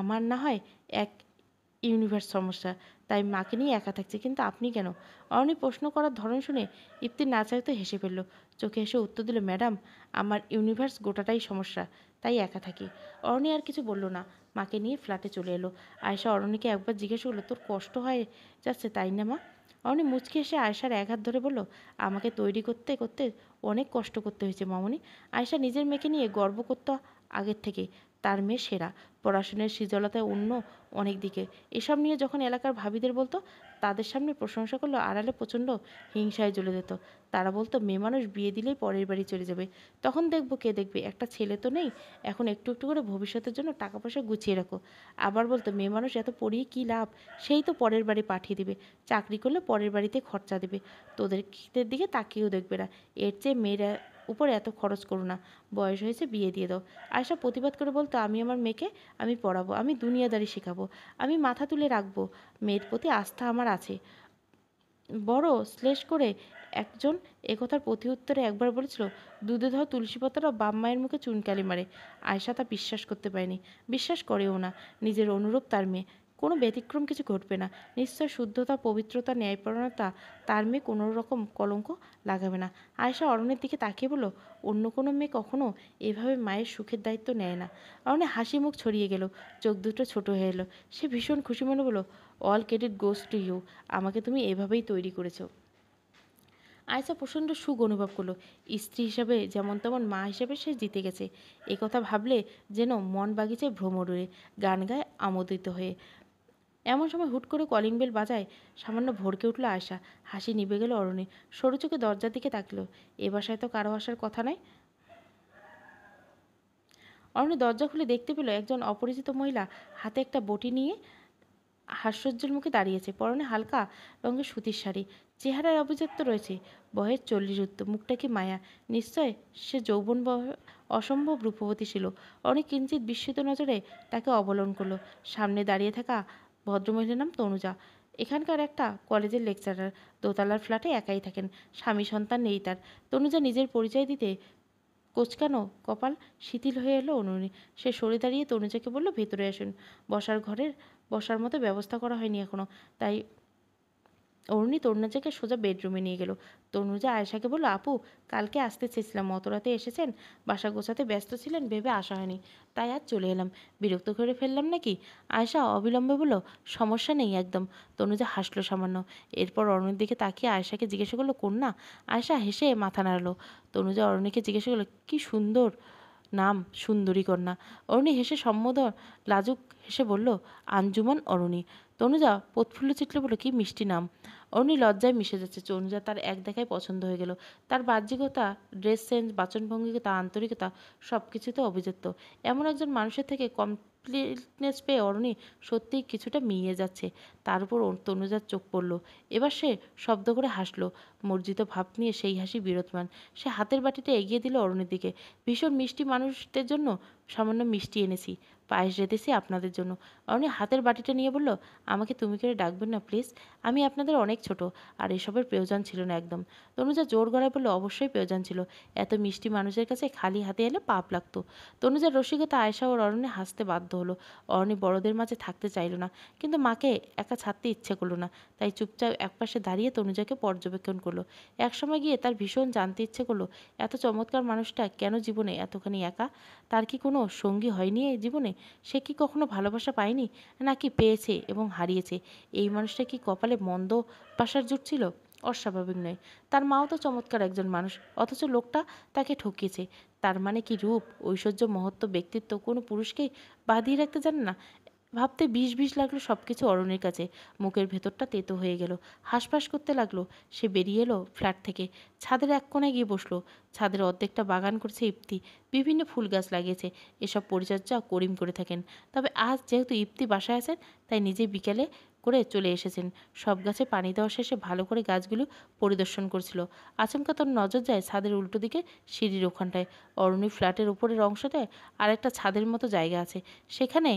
আমার না হয় এক ইউনিভার্স সমস্যা তাই মাকে নিয়ে একা থাকছে কিন্তু আপনি কেন অরণি প্রশ্ন করার ধরন শুনে ইপ্তি না চাইতে হেসে ফেললো চোখে এসে উত্তর দিল ম্যাডাম আমার ইউনিভার্স গোটাটাই সমস্যা তাই একা থাকি অরণি আর কিছু বলল না মাকে নিয়ে ফ্ল্যাটে চলে এলো আয়সা অরণিকে একবার জিজ্ঞেস করলো তোর কষ্ট হয় যাচ্ছে তাই না মা অরণি মুচকে এসে আয়সার এক হাত ধরে বলল আমাকে তৈরি করতে করতে অনেক কষ্ট করতে হয়েছে মামনি আয়সা নিজের মেয়েকে নিয়ে গর্ব করতো আগের থেকে তার মেয়ে সেরা পড়াশোনার সৃজলতায় অন্য অনেক দিকে এসব নিয়ে যখন এলাকার ভাবিদের বলতো তাদের সামনে প্রশংসা করলো আড়ালে প্রচণ্ড হিংসায় জ্বলে যেত তারা বলতো মেয়ে মানুষ বিয়ে দিলেই পরের বাড়ি চলে যাবে তখন দেখবো কে দেখবে একটা ছেলে তো নেই এখন একটু একটু করে ভবিষ্যতের জন্য টাকা পয়সা গুছিয়ে রাখো আবার বলতো মেয়ে মানুষ এত পড়িয়ে কী লাভ সেই তো পরের বাড়ি পাঠিয়ে দিবে চাকরি করলে পরের বাড়িতে খরচা দেবে তোদের দিকে তাকিয়েও দেখবে না এর চেয়ে মেয়েরা উপর এত খরচ করো না বয়স হয়েছে বিয়ে দিয়ে দাও আয়সা প্রতিবাদ করে বলতো আমি আমার মেয়েকে আমি পড়াবো আমি দুনিয়াদারি শেখাবো আমি মাথা তুলে রাখবো মেয়ের প্রতি আস্থা আমার আছে বড় শ্লেষ করে একজন একথার প্রতি উত্তরে একবার বলেছিল দুধে ধর তুলসী পাতাটা বাপ মায়ের মুখে চুনকালি মারে আয়সা তা বিশ্বাস করতে পারেনি বিশ্বাস করেও না নিজের অনুরূপ তার মেয়ে কোনো ব্যতিক্রম কিছু ঘটবে না নিশ্চয় শুদ্ধতা পবিত্রতা ন্যায়পরণতা তার মেয়ে কোনো রকম কলঙ্ক লাগাবে না আয়সা অরণের দিকে তাকিয়ে বলো অন্য কোনো মেয়ে কখনো এভাবে মায়ের সুখের দায়িত্ব নেয় না অরণে হাসি মুখ ছড়িয়ে গেল চোখ দুটো ছোট হয়ে এলো সে ভীষণ খুশি মনে বলো all credit goes to you আমাকে তুমি এভাবেই তৈরি করেছো আয়সা প্রচণ্ড সুখ অনুভব করলো স্ত্রী হিসাবে যেমন তেমন মা হিসেবে সে জিতে গেছে একথা ভাবলে যেন মন বাগিচায় ভ্রমর গান গায় আমোদিত হয়ে এমন সময় হুট করে কলিং বেল বাজায় সামান্য ভরকে উঠল আয়সা হাসি নিভে গেল অরণে সরু চোখে দরজার দিকে তাকল এ বাসায় তো কারো আসার কথা নাই অরণি দরজা খুলে দেখতে পেল একজন অপরিচিত মহিলা হাতে একটা বটি নিয়ে হাস্যজ্জ্বল মুখে দাঁড়িয়েছে পরনে হালকা রঙের সুতির শাড়ি চেহারার অভিজাত্য রয়েছে বয়ের চল্লিশ উত্তর মুখটা কি মায়া নিশ্চয় সে যৌবন অসম্ভব রূপবতী ছিল অনেক কিঞ্চিত বিস্মিত নজরে তাকে অবলম্বন করলো সামনে দাঁড়িয়ে থাকা ভদ্রমহিলার নাম তনুজা এখানকার একটা কলেজের লেকচারার দোতলার ফ্ল্যাটে একাই থাকেন স্বামী সন্তান নেই তার তনুজা নিজের পরিচয় দিতে কোচকানো কপাল শিথিল হয়ে এলো অনুনি সে সরে দাঁড়িয়ে তনুজাকে বলল ভেতরে আসুন বসার ঘরের বসার মতো ব্যবস্থা করা হয়নি এখনও তাই অরুণী তরুণাজাকে সোজা বেডরুমে নিয়ে গেল তরুণজা আয়েশাকে বলল আপু কালকে আসতে চেয়েছিলাম রাতে এসেছেন বাসা গোছাতে ব্যস্ত ছিলেন ভেবে আসা হয়নি তাই আজ চলে এলাম বিরক্ত করে ফেললাম নাকি আয়শা অবিলম্বে বলল সমস্যা নেই একদম তনুজা হাসলো সামান্য এরপর অরণের দিকে তাকিয়ে আয়েশাকে জিজ্ঞেস করলো কন্যা আয়শা হেসে মাথা নাড়ালো তনুজা অরণীকে জিজ্ঞেস করলো কি সুন্দর নাম সুন্দরী কন্যা অরুণী হেসে সম্বোধন লাজুক হেসে বলল আঞ্জুমান অরুণী তনুজা প্রৎফুল্ল চিটলে বলে কি মিষ্টি নাম অনি লজ্জায় মিশে যাচ্ছে তনুজা তার এক দেখায় পছন্দ হয়ে গেল তার বাহ্যিকতা ড্রেস সেন্স বাচনভঙ্গিকতা আন্তরিকতা সব কিছুতে অভিযুক্ত এমন একজন মানুষের থেকে কমপ্লিটনেস পেয়ে অরণি সত্যিই কিছুটা মিয়ে যাচ্ছে তার উপর তনুজার চোখ পড়ল এবার সে শব্দ করে হাসলো মর্জিত ভাব নিয়ে সেই হাসি বিরতমান সে হাতের বাটিটা এগিয়ে দিল অরণির দিকে ভীষণ মিষ্টি মানুষদের জন্য সামান্য মিষ্টি এনেছি পায়েস রেঁধেছি আপনাদের জন্য অরণি হাতের বাটিটা নিয়ে বলল আমাকে তুমি করে ডাকবেন না প্লিজ আমি আপনাদের অনেক ছোট আর এসবের প্রয়োজন ছিল না একদম তনুজা জোর গড়ায় বললো অবশ্যই প্রয়োজন ছিল এত মিষ্টি মানুষের কাছে খালি হাতে এলে পাপ লাগতো তনুজার রসিকতা আয়সা ওর অরণ্যে হাসতে বাধ্য হলো অরণ্য বড়দের মাঝে থাকতে চাইল না কিন্তু মাকে একা ছাড়তে ইচ্ছে করলো না তাই চুপচাপ একপাশে দাঁড়িয়ে তনুজাকে পর্যবেক্ষণ করলো একসময় গিয়ে তার ভীষণ জানতে ইচ্ছে করলো এত চমৎকার মানুষটা কেন জীবনে এতখানি একা তার কি কোনো কোনো সঙ্গী হয়নি এই জীবনে সে কি কখনো ভালোবাসা পায়নি নাকি পেয়েছে এবং হারিয়েছে এই মানুষটা কি কপালে মন্দ পাশার জুটছিল অস্বাভাবিক নয় তার মাও তো চমৎকার একজন মানুষ অথচ লোকটা তাকে ঠকিয়েছে তার মানে কি রূপ ঐশ্বর্য মহত্ব ব্যক্তিত্ব কোনো পুরুষকে বাঁধিয়ে রাখতে জানে না ভাবতে বিষ বিষ লাগলো সব কিছু অরণের কাছে মুখের ভেতরটা তেতো হয়ে গেল হাঁসফাঁস করতে লাগলো সে বেরিয়ে এলো ফ্ল্যাট থেকে ছাদের এক কোণায় গিয়ে বসলো ছাদের অর্ধেকটা বাগান করছে ইপ্তি বিভিন্ন ফুল গাছ লাগিয়েছে এসব পরিচর্যা করিম করে থাকেন তবে আজ যেহেতু ইপ্তি বাসায় আছেন তাই নিজে বিকেলে করে চলে এসেছেন সব গাছে পানি দেওয়া শেষে ভালো করে গাছগুলো পরিদর্শন করছিল আচমকা তার নজর যায় ছাদের উল্টো দিকে সিঁড়ির ওখানটায় অরণি ফ্ল্যাটের উপরের অংশটায় আরেকটা ছাদের মতো জায়গা আছে সেখানে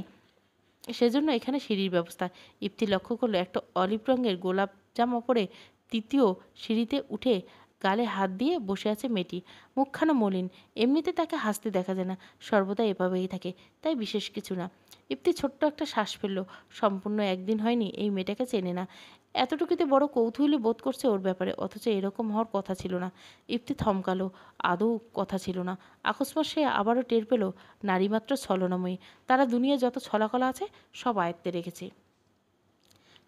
সেজন্য এখানে সিঁড়ির ব্যবস্থা ইফতি লক্ষ্য করলো একটা অলিভ রঙের গোলাপ জামা পরে তৃতীয় সিঁড়িতে উঠে গালে হাত দিয়ে বসে আছে মেয়েটি মুখখানা মলিন এমনিতে তাকে হাসতে দেখা যায় না সর্বদা এভাবেই থাকে তাই বিশেষ কিছু না তৃপ্তি ছোট্ট একটা শ্বাস ফেলল সম্পূর্ণ একদিন হয়নি এই মেয়েটাকে চেনে না এতটুকুতে বড় কৌতূহলী বোধ করছে ওর ব্যাপারে অথচ এরকম হওয়ার কথা ছিল না ইফতি থমকালো আদৌ কথা ছিল না আকস্মাত সে আবারও টের পেল নারীমাত্র ছলনাময়ী তারা দুনিয়া যত ছলাকলা আছে সব আয়ত্তে রেখেছে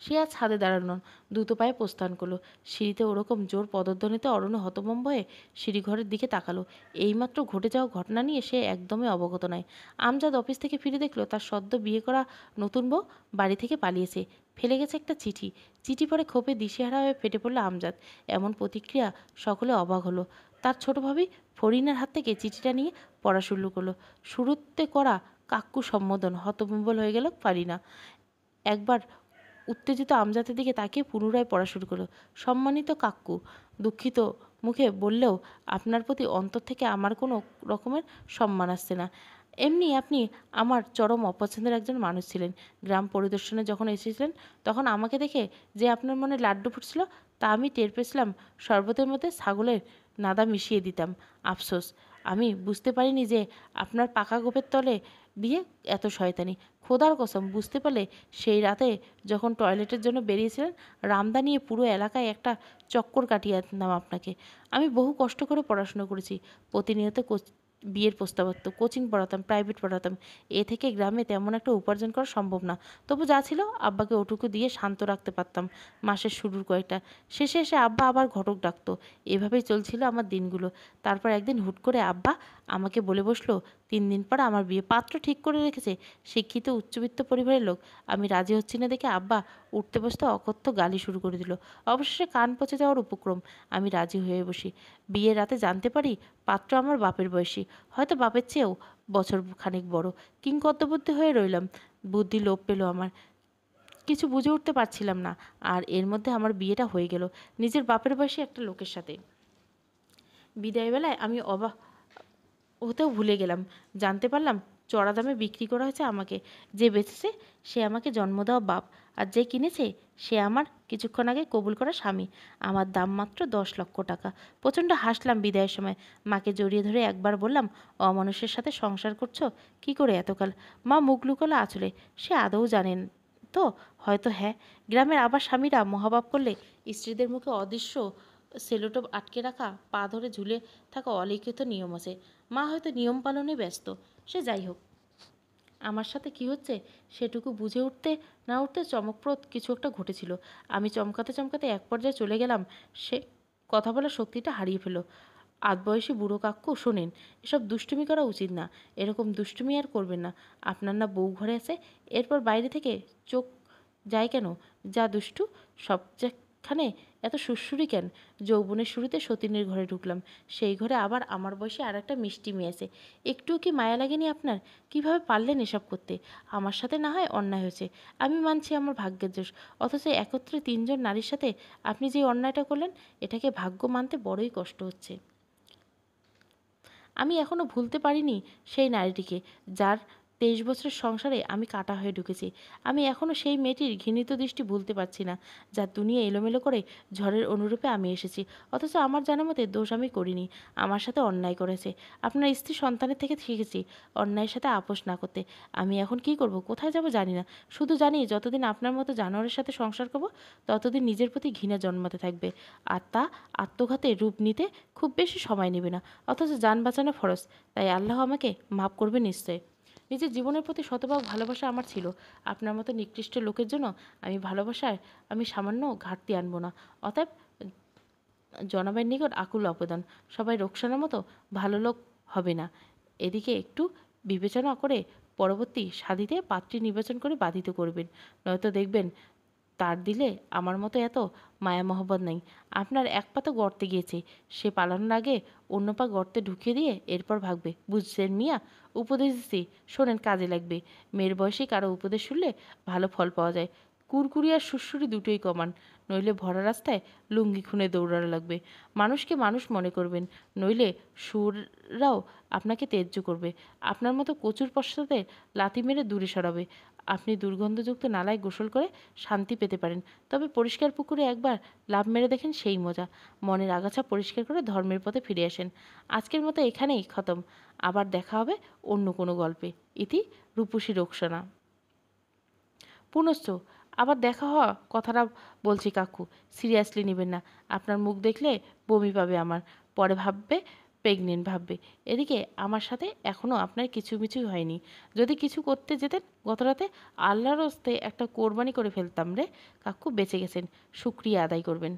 সে আর ছাদে দাঁড়ানো দ্রুত পায়ে প্রস্থান করলো সিঁড়িতে ওরকম জোর পদধ্বনিতে অরণ্য হতম্ব হয়ে সিঁড়িঘরের দিকে তাকালো এইমাত্র ঘটে যাওয়া ঘটনা নিয়ে সে একদমই অবগত নয় আমজাদ অফিস থেকে ফিরে দেখলো তার সদ্য বিয়ে করা নতুন বউ বাড়ি থেকে পালিয়েছে ফেলে গেছে একটা চিঠি চিঠি পরে ক্ষোভে দিশেহারা হয়ে ফেটে পড়লো আমজাদ এমন প্রতিক্রিয়া সকলে অবাক হলো তার ছোট ভাবি ফরিনার হাত থেকে চিঠিটা নিয়ে পড়া শুরু করলো শুরুতে করা কাক্কু সম্বোধন হতবম্বল হয়ে গেল ফারিনা একবার উত্তেজিত আমজাতের দিকে তাকিয়ে পুনরায় পড়া শুরু করলো সম্মানিত কাকু দুঃখিত মুখে বললেও আপনার প্রতি অন্তর থেকে আমার কোনো রকমের সম্মান আসছে না এমনি আপনি আমার চরম অপছন্দের একজন মানুষ ছিলেন গ্রাম পরিদর্শনে যখন এসেছিলেন তখন আমাকে দেখে যে আপনার মনে লাড্ডু ফুটছিল তা আমি টের পেয়েছিলাম শরবতের মধ্যে ছাগলের নাদা মিশিয়ে দিতাম আফসোস আমি বুঝতে পারিনি যে আপনার পাকা গোপের তলে দিয়ে এত শয়তানি খোদার কসম বুঝতে পারলে সেই রাতে যখন টয়লেটের জন্য বেরিয়েছিলেন রামদা নিয়ে পুরো এলাকায় একটা চক্কর কাটিয়ে দিতাম আপনাকে আমি বহু কষ্ট করে পড়াশুনো করেছি প্রতিনিয়ত বিয়ের প্রস্তাবাত্ম কোচিং পড়াতাম প্রাইভেট পড়াতাম এ থেকে গ্রামে তেমন একটা উপার্জন করা সম্ভব না তবু যা ছিল আব্বাকে ওটুকু দিয়ে শান্ত রাখতে পারতাম মাসের শুরুর কয়েকটা শেষে এসে আব্বা আবার ঘটক ডাকতো এভাবেই চলছিল আমার দিনগুলো তারপর একদিন হুট করে আব্বা আমাকে বলে বসলো তিন দিন পর আমার বিয়ে পাত্র ঠিক করে রেখেছে শিক্ষিত উচ্চবিত্ত পরিবারের লোক আমি রাজি হচ্ছি না দেখে আব্বা উঠতে বসতে অকথ্য গালি শুরু করে দিল অবশেষে কান পচে যাওয়ার উপক্রম আমি রাজি হয়ে বসি বিয়ের রাতে জানতে পারি পাত্র আমার বাপের বয়সী হয়তো বাপের চেয়েও বছর খানিক বড় কিংকর্তবুদ্ধি হয়ে রইলাম বুদ্ধি লোপ পেল আমার কিছু বুঝে উঠতে পারছিলাম না আর এর মধ্যে আমার বিয়েটা হয়ে গেল নিজের বাপের বয়সী একটা লোকের সাথে বিদায়বেলায় আমি অবাক হতেও ভুলে গেলাম জানতে পারলাম চড়া দামে বিক্রি করা হয়েছে আমাকে যে বেচেছে সে আমাকে জন্ম দেওয়া বাপ আর যে কিনেছে সে আমার কিছুক্ষণ আগে কবুল করা স্বামী আমার দাম মাত্র দশ লক্ষ টাকা প্রচণ্ড হাসলাম বিদায়ের সময় মাকে জড়িয়ে ধরে একবার বললাম অমানুষের সাথে সংসার করছো কি করে এতকাল মা মুখ লুকালো আচলে সে আদৌ জানেন তো হয়তো হ্যাঁ গ্রামের আবার স্বামীরা মহাবাপ করলে স্ত্রীদের মুখে অদৃশ্য সেলোটোপ আটকে রাখা পা ধরে ঝুলে থাকা অলিখিত নিয়ম আছে মা হয়তো নিয়ম পালনে ব্যস্ত সে যাই হোক আমার সাথে কি হচ্ছে সেটুকু বুঝে উঠতে না উঠতে চমকপ্রদ কিছু একটা ঘটেছিল আমি চমকাতে চমকাতে এক পর্যায়ে চলে গেলাম সে কথা বলার শক্তিটা হারিয়ে ফেলো বয়সী বুড়ো কাকু শোনেন এসব দুষ্টুমি করা উচিত না এরকম দুষ্টুমি আর করবেন না আপনার না বউ ঘরে আছে এরপর বাইরে থেকে চোখ যায় কেন যা দুষ্টু সবখানে এত সুরসুরি কেন যৌবনের শুরুতে সতীনের ঘরে ঢুকলাম সেই ঘরে আবার আমার বয়সে আর একটা মিষ্টি মেয়ে আছে একটুও কি মায়া লাগেনি আপনার কিভাবে পারলেন এসব করতে আমার সাথে না হয় অন্যায় হয়েছে আমি মানছি আমার ভাগ্যের দোষ অথচ একত্রে তিনজন নারীর সাথে আপনি যে অন্যায়টা করলেন এটাকে ভাগ্য মানতে বড়ই কষ্ট হচ্ছে আমি এখনও ভুলতে পারিনি সেই নারীটিকে যার তেইশ বছরের সংসারে আমি কাটা হয়ে ঢুকেছি আমি এখনও সেই মেয়েটির ঘৃণিত দৃষ্টি ভুলতে পারছি না যা দুনিয়া এলোমেলো করে ঝড়ের অনুরূপে আমি এসেছি অথচ আমার জানা মতে দোষ আমি করিনি আমার সাথে অন্যায় করেছে আপনার স্ত্রী সন্তানের থেকে শিখেছি অন্যায়ের সাথে আপোষ না করতে আমি এখন কি করব কোথায় যাব জানি না শুধু জানি যতদিন আপনার মতো জানোয়ারের সাথে সংসার করব ততদিন নিজের প্রতি ঘৃণা জন্মাতে থাকবে আর তা আত্মঘাতে রূপ নিতে খুব বেশি সময় নেবে না অথচ যান বাঁচানো ফরজ তাই আল্লাহ আমাকে মাফ করবে নিশ্চয় নিজের জীবনের প্রতি শতভাগ ভালোবাসা আমার ছিল আপনার মতো নিকৃষ্ট লোকের জন্য আমি ভালোবাসায় আমি সামান্য ঘাটতি আনবো না অতএব জনাবের নিকট আকুল অবদান সবাই রোকসানার মতো ভালো লোক হবে না এদিকে একটু বিবেচনা করে পরবর্তী সাধিতে পাত্রী নির্বাচন করে বাধিত করবেন নয়তো দেখবেন তার দিলে আমার মতো এত মায়া মহব্বত নেই আপনার এক পা তো গর্তে গিয়েছে সে পালানোর আগে অন্য পা গর্তে ঢুকিয়ে দিয়ে এরপর ভাগবে বুঝছেন মিয়া উপদেশ দিচ্ছি শোনেন কাজে লাগবে মেয়ের বয়সে কারো উপদেশ শুনলে ভালো ফল পাওয়া যায় কুরকুরি আর সুরসুরি দুটোই কমান নইলে ভরা রাস্তায় লুঙ্গি খুনে দৌড়ানো লাগবে মানুষকে মানুষ মনে করবেন নইলে সুররাও আপনাকে তেজ্য করবে আপনার মতো কচুর পশ্চাতে লাথি মেরে দূরে সরাবে আপনি দুর্গন্ধযুক্ত নালায় গোসল করে শান্তি পেতে পারেন তবে পরিষ্কার পুকুরে একবার লাভ মেরে দেখেন সেই মজা মনের আগাছা পরিষ্কার করে ধর্মের পথে ফিরে আসেন আজকের মতো এখানেই খতম আবার দেখা হবে অন্য কোনো গল্পে ইতি রূপসী রোকসনা পুনশ্চ আবার দেখা হওয়া কথাটা বলছি কাকু সিরিয়াসলি নেবেন না আপনার মুখ দেখলে বমি পাবে আমার পরে ভাববে প্রেগনেন্ট ভাববে এদিকে আমার সাথে এখনও আপনার কিছু কিছুই হয়নি যদি কিছু করতে যেতেন গতরাতে আল্লাহর হস্তে একটা কোরবানি করে ফেলতাম রে কাকু বেঁচে গেছেন শুক্রিয়া আদায় করবেন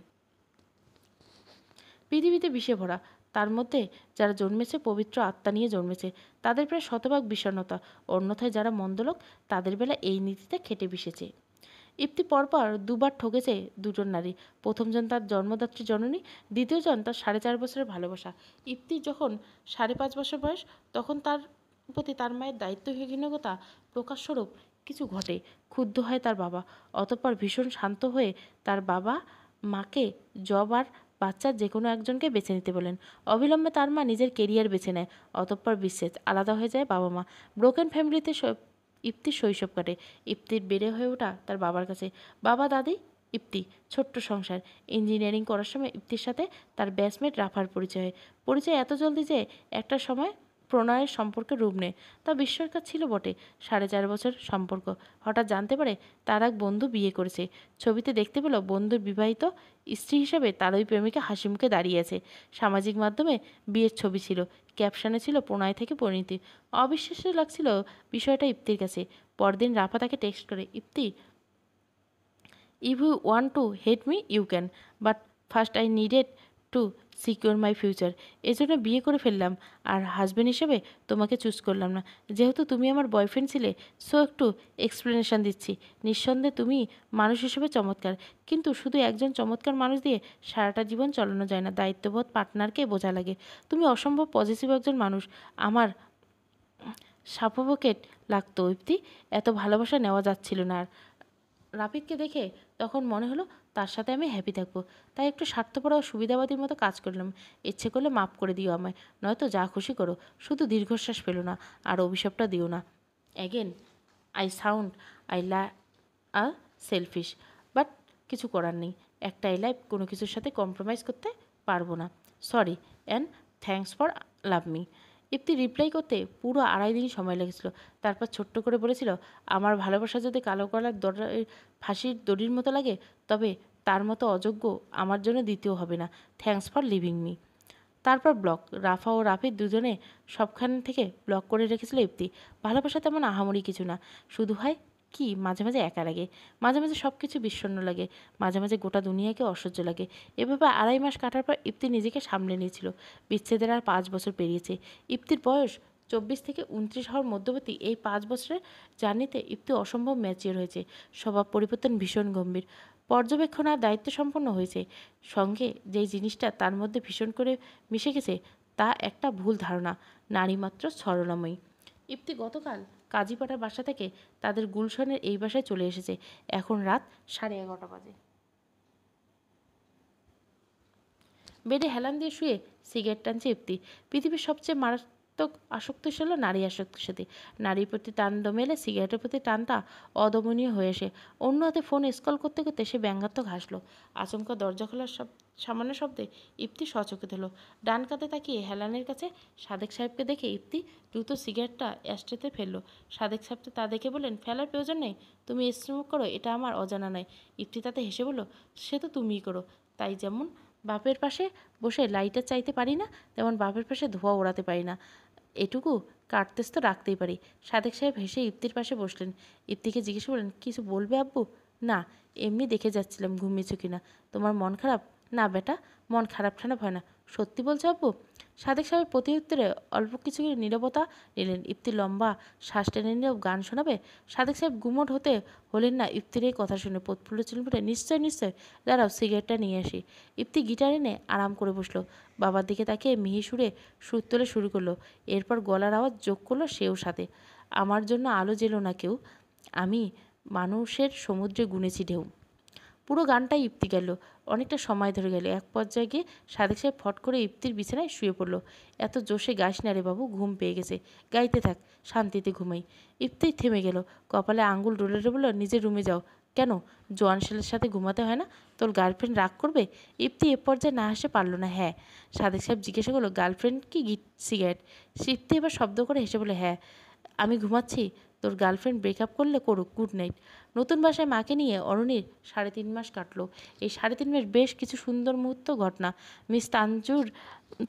পৃথিবীতে বিষে ভরা তার মধ্যে যারা জন্মেছে পবিত্র আত্মা নিয়ে জন্মেছে তাদের প্রায় শতভাগ বিষণ্ণতা অন্যথায় যারা মন্দলোক তাদের বেলা এই নীতিতে খেটে বিষেছে ইপ্তি পরপর দুবার ঠকেছে দুজন নারী প্রথমজন তার জন্মদাত্রী জননী দ্বিতীয়জন তার সাড়ে চার বছরের ভালোবাসা ইপ্তি যখন সাড়ে পাঁচ বছর বয়স তখন তার প্রতি তার মায়ের দায়িত্বহীনতা প্রকাশস্বরূপ কিছু ঘটে ক্ষুব্ধ হয় তার বাবা অতঃপর ভীষণ শান্ত হয়ে তার বাবা মাকে জব আর বাচ্চার যে কোনো একজনকে বেছে নিতে বলেন অবিলম্বে তার মা নিজের কেরিয়ার বেছে নেয় অতঃপর বিশ্বাস আলাদা হয়ে যায় বাবা মা ব্রোকেন ফ্যামিলিতে ইপ্তির শৈশব কাটে ইপ্তির বেড়ে হয়ে ওঠা তার বাবার কাছে বাবা দাদি ইপ্তি ছোট্ট সংসার ইঞ্জিনিয়ারিং করার সময় ইপ্তির সাথে তার ব্যাচমেট রাফার পরিচয় পরিচয় এত জলদি যে একটা সময় প্রণয়ের সম্পর্কে রূপ নেয় তা বিস্ময়কর ছিল বটে সাড়ে চার বছর সম্পর্ক হঠাৎ জানতে পারে তার এক বন্ধু বিয়ে করেছে ছবিতে দেখতে পেল বন্ধুর বিবাহিত স্ত্রী হিসেবে তার ওই প্রেমিকা হাসি মুখে দাঁড়িয়ে আছে সামাজিক মাধ্যমে বিয়ের ছবি ছিল ক্যাপশনে ছিল প্রণয় থেকে পরিণতি অবিশ্বাস্য লাগছিল বিষয়টা ইপ্তির কাছে পরদিন রাফা তাকে টেক্সট করে Ipti if you want to hate me you can but first I needed to secure my future এজন্য বিয়ে করে ফেললাম আর হাজব্যান্ড হিসেবে তোমাকে চুজ করলাম না যেহেতু তুমি আমার বয়ফ্রেন্ড ছিলে সো একটু এক্সপ্লেনেশান দিচ্ছি নিঃসন্দেহে তুমি মানুষ হিসেবে চমৎকার কিন্তু শুধু একজন চমৎকার মানুষ দিয়ে সারাটা জীবন চালানো যায় না দায়িত্ববোধ পার্টনারকে বোঝা লাগে তুমি অসম্ভব পজিটিভ একজন মানুষ আমার সাপোভোকেট লাগতো ইপ্তি এত ভালোবাসা নেওয়া যাচ্ছিল না আর রাপিদকে দেখে তখন মনে হলো তার সাথে আমি হ্যাপি থাকবো তাই একটু স্বার্থপর ও সুবিধাবাদীর মতো কাজ করলাম ইচ্ছে করলে মাপ করে দিও আমায় নয়তো যা খুশি করো শুধু দীর্ঘশ্বাস পেলো না আর অভিশাপটা দিও না অ্যাগেন আই সাউন্ড আই লা আ সেলফিশ বাট কিছু করার নেই একটাই লাইফ কোনো কিছুর সাথে কম্প্রোমাইজ করতে পারবো না sorry and thanks for love me Ifti reply করতে পুরো আড়াই দিন সময় লেগেছিল তারপর ছোট্ট করে বলেছিল আমার ভালোবাসা যদি কালো কলার দড়ায় ফাঁসির দড়ির মতো লাগে তবে তার মতো অযোগ্য আমার জন্য দ্বিতীয় হবে না থ্যাংকস ফর লিভিং মি তারপর ব্লক রাফা ও রাফির দুজনে সবখান থেকে ব্লক করে রেখেছিল ইপ্তি ভালোবাসা তেমন আহামরি কিছু না শুধু হয় কি মাঝে মাঝে একা লাগে মাঝে মাঝে সব কিছু বিষণ্ণ লাগে মাঝে মাঝে গোটা দুনিয়াকে অসহ্য লাগে এভাবে আড়াই মাস কাটার পর ইপ্তি নিজেকে সামলে নিয়েছিল বিচ্ছেদের আর পাঁচ বছর পেরিয়েছে ইপ্তির বয়স চব্বিশ থেকে উনত্রিশ হওয়ার মধ্যবর্তী এই পাঁচ বছরের জার্নিতে ইপ্তি অসম্ভব ম্যাচিওর হয়েছে স্বভাব পরিবর্তন ভীষণ গম্ভীর পর্যবেক্ষণ আর দায়িত্ব সম্পন্ন হয়েছে সঙ্গে যেই জিনিসটা তার মধ্যে ভীষণ করে মিশে গেছে তা একটা ভুল ধারণা নারী মাত্র সরলাময়ী ইপ্তি গতকাল কাজীপাড়ার বাসা থেকে তাদের গুলশানের এই বাসায় চলে এসেছে এখন রাত সাড়ে এগারোটা বাজে বেডে হেলান দিয়ে শুয়ে সিগারেট টানছে ইপ্তি পৃথিবীর সবচেয়ে মারাত্মক আসক্ত ছিল নারী আসক্তির নারীর প্রতি টান মেলে সিগারেটের প্রতি টানটা অদমনীয় হয়ে এসে অন্য হাতে ফোন স্কল করতে করতে সে ব্যঙ্গাত্মক হাসলো আচমকা দরজা খোলার সব সামান্য শব্দে ইপ্তি সচকে হলো ডান কাতে তাকিয়ে হেলানের কাছে সাদেক সাহেবকে দেখে ইপ্তি দ্রুত সিগারেটটা অ্যাস্ট্রেতে ফেললো সাদেক সাহেব তা দেখে বললেন ফেলার প্রয়োজন নেই তুমি স্মোক করো এটা আমার অজানা নয় ইপ্তি তাতে হেসে বলল সে তো তুমিই করো তাই যেমন বাপের পাশে বসে লাইটার চাইতে পারি না তেমন বাপের পাশে ধোয়া ওড়াতে পারি না এটুকু কাটতেস তো রাখতেই পারি সাদেক সাহেব হেসে ইপ্তির পাশে বসলেন ইপ্তিকে জিজ্ঞেস করলেন কিছু বলবে আব্বু না এমনি দেখে যাচ্ছিলাম ঘুমিয়েছ কিনা তোমার মন খারাপ না বেটা মন খারাপ ঠান্ডা হয় না সত্যি বলছে আপু সাদেক সাহেবের উত্তরে অল্প কিছু নিরবতা নিলেন ইফতি লম্বা শ্বাস টেনে নীরব গান শোনাবে সাদেক সাহেব গুমট হতে হলেন না ইফতির এই কথা শুনে প্রৎফুল্ল চুলমুটে নিশ্চয় নিশ্চয় দাঁড়াও সিগারেটটা নিয়ে আসি ইফতি গিটার এনে আরাম করে বসলো বাবার দিকে তাকিয়ে মিহি সুরে সুর তোলে শুরু করলো এরপর গলার আওয়াজ যোগ করলো সেও সাথে আমার জন্য আলো জেলো না কেউ আমি মানুষের সমুদ্রে গুনেছি ঢেউ পুরো গানটাই ইপ্তি গেল অনেকটা সময় ধরে গেল এক পর্যায়ে গিয়ে সাদেক সাহেব ফট করে ইপ্তির বিছানায় শুয়ে পড়ল এত জোশে গাইস না রে বাবু ঘুম পেয়ে গেছে গাইতে থাক শান্তিতে ঘুমাই ইপ্তি থেমে গেল কপালে আঙুল ডোলে বলল নিজের রুমে যাও কেন জোয়ান সেলের সাথে ঘুমাতে হয় না তোর গার্লফ্রেন্ড রাগ করবে ইপ্তি এ পর্যায়ে না হাসে পারল না হ্যাঁ সাদেক সাহেব জিজ্ঞাসা করলো গার্লফ্রেন্ড কি গিট সিগারেট সিপ্তি এবার শব্দ করে হেসে বলে হ্যাঁ আমি ঘুমাচ্ছি তোর গার্লফ্রেন্ড ব্রেকআপ করলে করুক গুড নাইট নতুন বাসায় মাকে নিয়ে অরুণীর সাড়ে তিন মাস কাটলো এই সাড়ে তিন মাস বেশ কিছু সুন্দর মুহূর্ত ঘটনা মিস তানজুর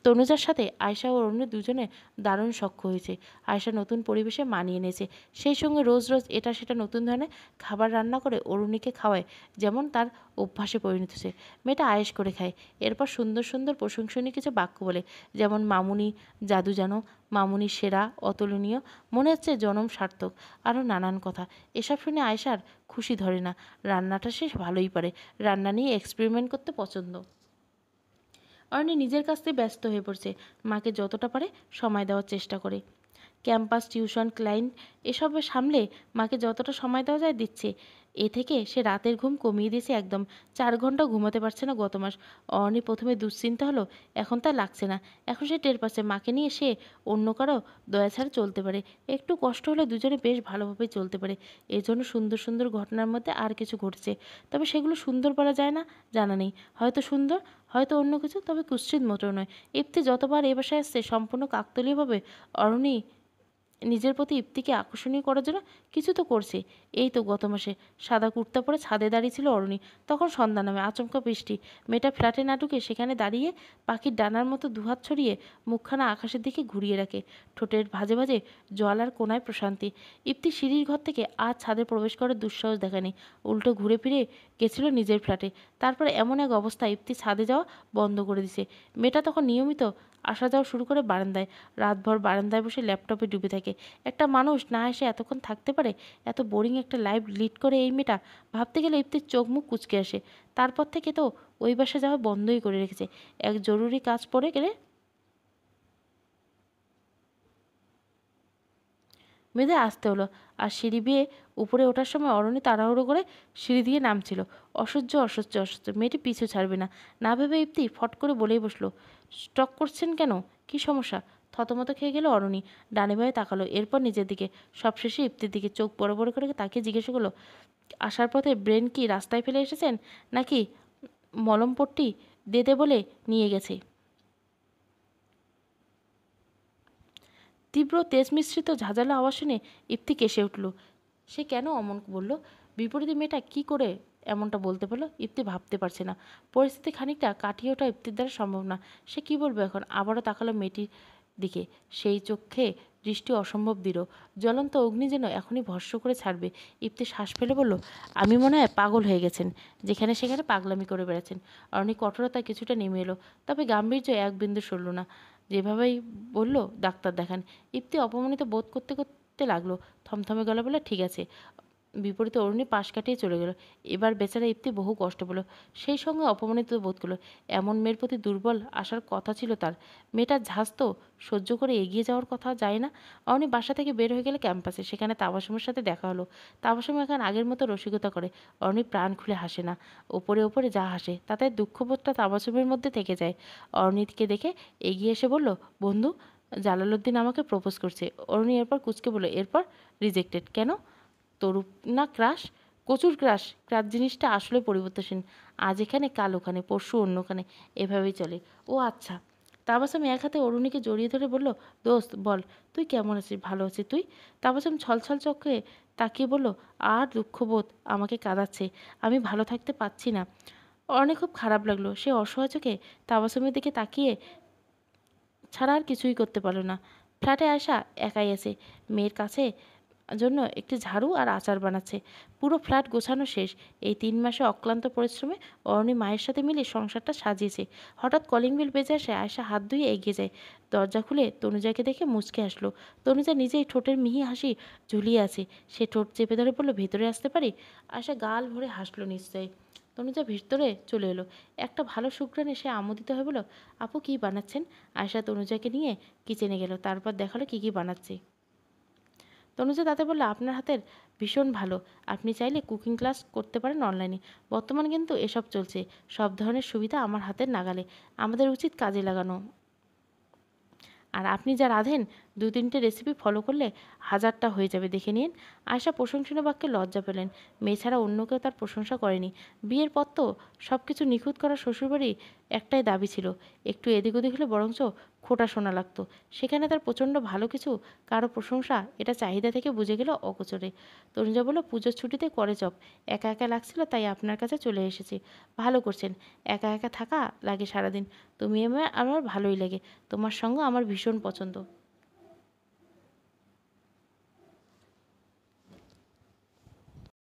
তনুজার সাথে আয়সা ও অরুণের দুজনে দারুণ সক্ষ হয়েছে আয়সা নতুন পরিবেশে মানিয়ে নিয়েছে সেই সঙ্গে রোজ রোজ এটা সেটা নতুন ধরনের খাবার রান্না করে অরুণীকে খাওয়ায় যেমন তার অভ্যাসে পরিণত হয়েছে মেয়েটা আয়েস করে খায় এরপর সুন্দর সুন্দর প্রশংসনীয় কিছু বাক্য বলে যেমন মামুনি জাদু যেন মামুনি সেরা অতুলনীয় মনে হচ্ছে জনম সার্থক আরও নানান কথা এসব শুনে আয়সার খুশি ধরে না রান্নাটা সে ভালোই পারে রান্না নিয়ে এক্সপেরিমেন্ট করতে পছন্দ অর্ণি নিজের কাছে ব্যস্ত হয়ে পড়ছে মাকে যতটা পারে সময় দেওয়ার চেষ্টা করে ক্যাম্পাস টিউশন ক্লায়েন্ট এসব সামলে মাকে যতটা সময় দেওয়া যায় দিচ্ছে এ থেকে সে রাতের ঘুম কমিয়ে দিয়েছে একদম চার ঘন্টা ঘুমাতে পারছে না গত মাস অর্ণি প্রথমে দুশ্চিন্তা হলো এখন তা লাগছে না এখন সে টের পাচ্ছে মাকে নিয়ে সে অন্য কারো দয়া ছাড়া চলতে পারে একটু কষ্ট হলে দুজনে বেশ ভালোভাবে চলতে পারে জন্য সুন্দর সুন্দর ঘটনার মধ্যে আর কিছু ঘটছে তবে সেগুলো সুন্দর বলা যায় না জানা নেই হয়তো সুন্দর হয়তো অন্য কিছু তবে কুশ্চিত মোটেও নয় ইফতি যতবার এ বাসায় আসছে সম্পূর্ণ কাকতলীয়ভাবে অরণি নিজের প্রতি ইপ্তিকে আকর্ষণীয় করার জন্য কিছু তো করছে এই তো গত মাসে সাদা কুর্তা পরে ছাদে দাঁড়িয়ে ছিল অরণি তখন সন্ধ্যা নামে আচমকা বৃষ্টি মেয়েটা ফ্ল্যাটে না ঢুকে সেখানে দাঁড়িয়ে পাখির ডানার মতো দুহাত ছড়িয়ে মুখখানা আকাশের দিকে ঘুরিয়ে রাখে ঠোঁটের ভাজে ভাজে জল আর কোনায় প্রশান্তি ইপ্তি সিঁড়ির ঘর থেকে আজ ছাদে প্রবেশ করার দুঃসাহস দেখানি উল্টো ঘুরে ফিরে গেছিল নিজের ফ্ল্যাটে তারপরে এমন এক অবস্থা ইফতি ছাদে যাওয়া বন্ধ করে দিছে মেয়েটা তখন নিয়মিত আসা যাওয়া শুরু করে বারান্দায় রাতভর বারান্দায় বসে ল্যাপটপে ডুবে থাকে একটা মানুষ না এসে এতক্ষণ থাকতে পারে এত বোরিং একটা লাইফ লিড করে এই মেয়েটা ভাবতে গেলে ইফতির চোখ মুখ কুচকে আসে তারপর থেকে তো ওই বাসা যাওয়া বন্ধই করে রেখেছে এক জরুরি কাজ পড়ে গেলে বেঁধে আসতে হলো আর সিঁড়ি বেয়ে উপরে ওঠার সময় অরণি তাড়াহুড়ো করে সিঁড়ি দিয়ে নামছিল অসহ্য অসহ্য অসহ্য মেয়েটি পিছু ছাড়বে না না ভেবে ইপ্তি ফট করে বলেই বসলো স্টক করছেন কেন কি সমস্যা থতমত খেয়ে গেল অরণি ডানে ভয়ে তাকালো এরপর নিজের দিকে সবশেষে ইপ্তির দিকে চোখ বড় বড় করে তাকে জিজ্ঞেস করলো আসার পথে ব্রেন কি রাস্তায় ফেলে এসেছেন নাকি মলমপট্টি দেদে বলে নিয়ে গেছে তীব্র তেজ মিশ্রিত ঝাঁঝালো আওয়াজ শুনে ইফতি কেসে উঠল সে কেন অমন বলল বিপরীতে মেয়েটা কি করে এমনটা বলতে পারলো ইফতি ভাবতে পারছে না পরিস্থিতি খানিকটা কাটিয়ে ওঠা ইফতির দ্বারা সম্ভব না সে কি বলবে এখন আবারও তাকালো মেয়েটির দিকে সেই চোখে দৃষ্টি অসম্ভব দৃঢ় জ্বলন্ত অগ্নি যেন এখনই ভর্ষ করে ছাড়বে ইফতি শ্বাস ফেলে বলল আমি মনে হয় পাগল হয়ে গেছেন যেখানে সেখানে পাগলামি করে বেড়াচ্ছেন অনেক কঠোরতা কিছুটা নেমে এলো তবে গাম্ভীর্য এক বিন্দু সরল না যেভাবেই বললো ডাক্তার দেখান ইপ্তি অপমানিত বোধ করতে করতে লাগলো থমথমে গলা বলে ঠিক আছে বিপরীতে অরুণী পাশ কাটিয়ে চলে গেল এবার বেচারা ইপ্তি বহু কষ্ট পেল সেই সঙ্গে অপমানিত বোধ করলো এমন মেয়ের প্রতি দুর্বল আসার কথা ছিল তার মেয়েটা ঝাঁজ তো সহ্য করে এগিয়ে যাওয়ার কথা যায় না অরণি বাসা থেকে বের হয়ে গেলে ক্যাম্পাসে সেখানে তাবাসমের সাথে দেখা হলো তাবাসম এখন আগের মতো রসিকতা করে অরণি প্রাণ খুলে হাসে না ওপরে ওপরে যা হাসে তাতে দুঃখবোধটা তাবাসমের মধ্যে থেকে যায় অরণিতকে দেখে এগিয়ে এসে বলল বন্ধু জালালউদ্দিন আমাকে প্রপোজ করছে অরুণী এরপর কুচকে বলল এরপর রিজেক্টেড কেন তরুপ না ক্রাশ কচুর ক্রাশ ক্রাশ জিনিসটা আসলে পরিবর্তনশীল আজ এখানে কাল ওখানে পরশু অন্যখানে এভাবেই চলে ও আচ্ছা তাবাসাম এক হাতে অরুণীকে জড়িয়ে ধরে বলল দোস্ত বল তুই কেমন আছিস ভালো আছিস তুই তাবাসাম ছলছল চক্ষে তাকিয়ে বলল আর দুঃখবোধ আমাকে কাঁদাচ্ছে আমি ভালো থাকতে পারছি না অনেক খুব খারাপ লাগলো সে অসহযোগে চোখে তাবাসমের দিকে তাকিয়ে ছাড়া আর কিছুই করতে পারলো না ফ্ল্যাটে আসা একাই আছে মেয়ের কাছে জন্য একটি ঝাড়ু আর আচার বানাচ্ছে পুরো ফ্ল্যাট গোছানো শেষ এই তিন মাসে অক্লান্ত পরিশ্রমে অরণি মায়ের সাথে মিলে সংসারটা সাজিয়েছে হঠাৎ কলিং বেল বেজে আসে আয়সা হাত ধুয়ে এগিয়ে যায় দরজা খুলে তনুজাকে দেখে মুচকে আসলো তনুজা নিজেই ঠোঁটের মিহি হাসি ঝুলিয়ে আছে সে ঠোঁট চেপে ধরে বললো ভেতরে আসতে পারি আয়সা গাল ভরে হাসলো নিশ্চয়ই তনুজা ভিতরে চলে এলো একটা ভালো শুক্রানে সে আমোদিত হয়ে বলো আপু কি বানাচ্ছেন আয়সা তনুজাকে নিয়ে কিচেনে গেল তারপর দেখালো কি কি বানাচ্ছে তনুজা তাতে বললো আপনার হাতের ভীষণ ভালো আপনি চাইলে কুকিং ক্লাস করতে পারেন অনলাইনে বর্তমান কিন্তু এসব চলছে সব ধরনের সুবিধা আমার হাতের নাগালে আমাদের উচিত কাজে লাগানো আর আপনি যা রাঁধেন দু তিনটে রেসিপি ফলো করলে হাজারটা হয়ে যাবে দেখে নিন আয়সা প্রশংসনীয় বাক্যে লজ্জা পেলেন মেয়ে ছাড়া অন্য কেউ তার প্রশংসা করেনি বিয়ের পর তো সব কিছু নিখুঁত করা শ্বশুরবাড়ি একটাই দাবি ছিল একটু এদিক ওদিক হলে বরঞ্চ খোটা শোনা লাগতো সেখানে তার প্রচণ্ড ভালো কিছু কারো প্রশংসা এটা চাহিদা থেকে বুঝে গেল অকচরে তরুণজা বলল পুজোর ছুটিতে করে চপ একা একা লাগছিল তাই আপনার কাছে চলে এসেছি ভালো করছেন একা একা থাকা লাগে সারাদিন তুমি আমার ভালোই লাগে তোমার সঙ্গে আমার ভীষণ পছন্দ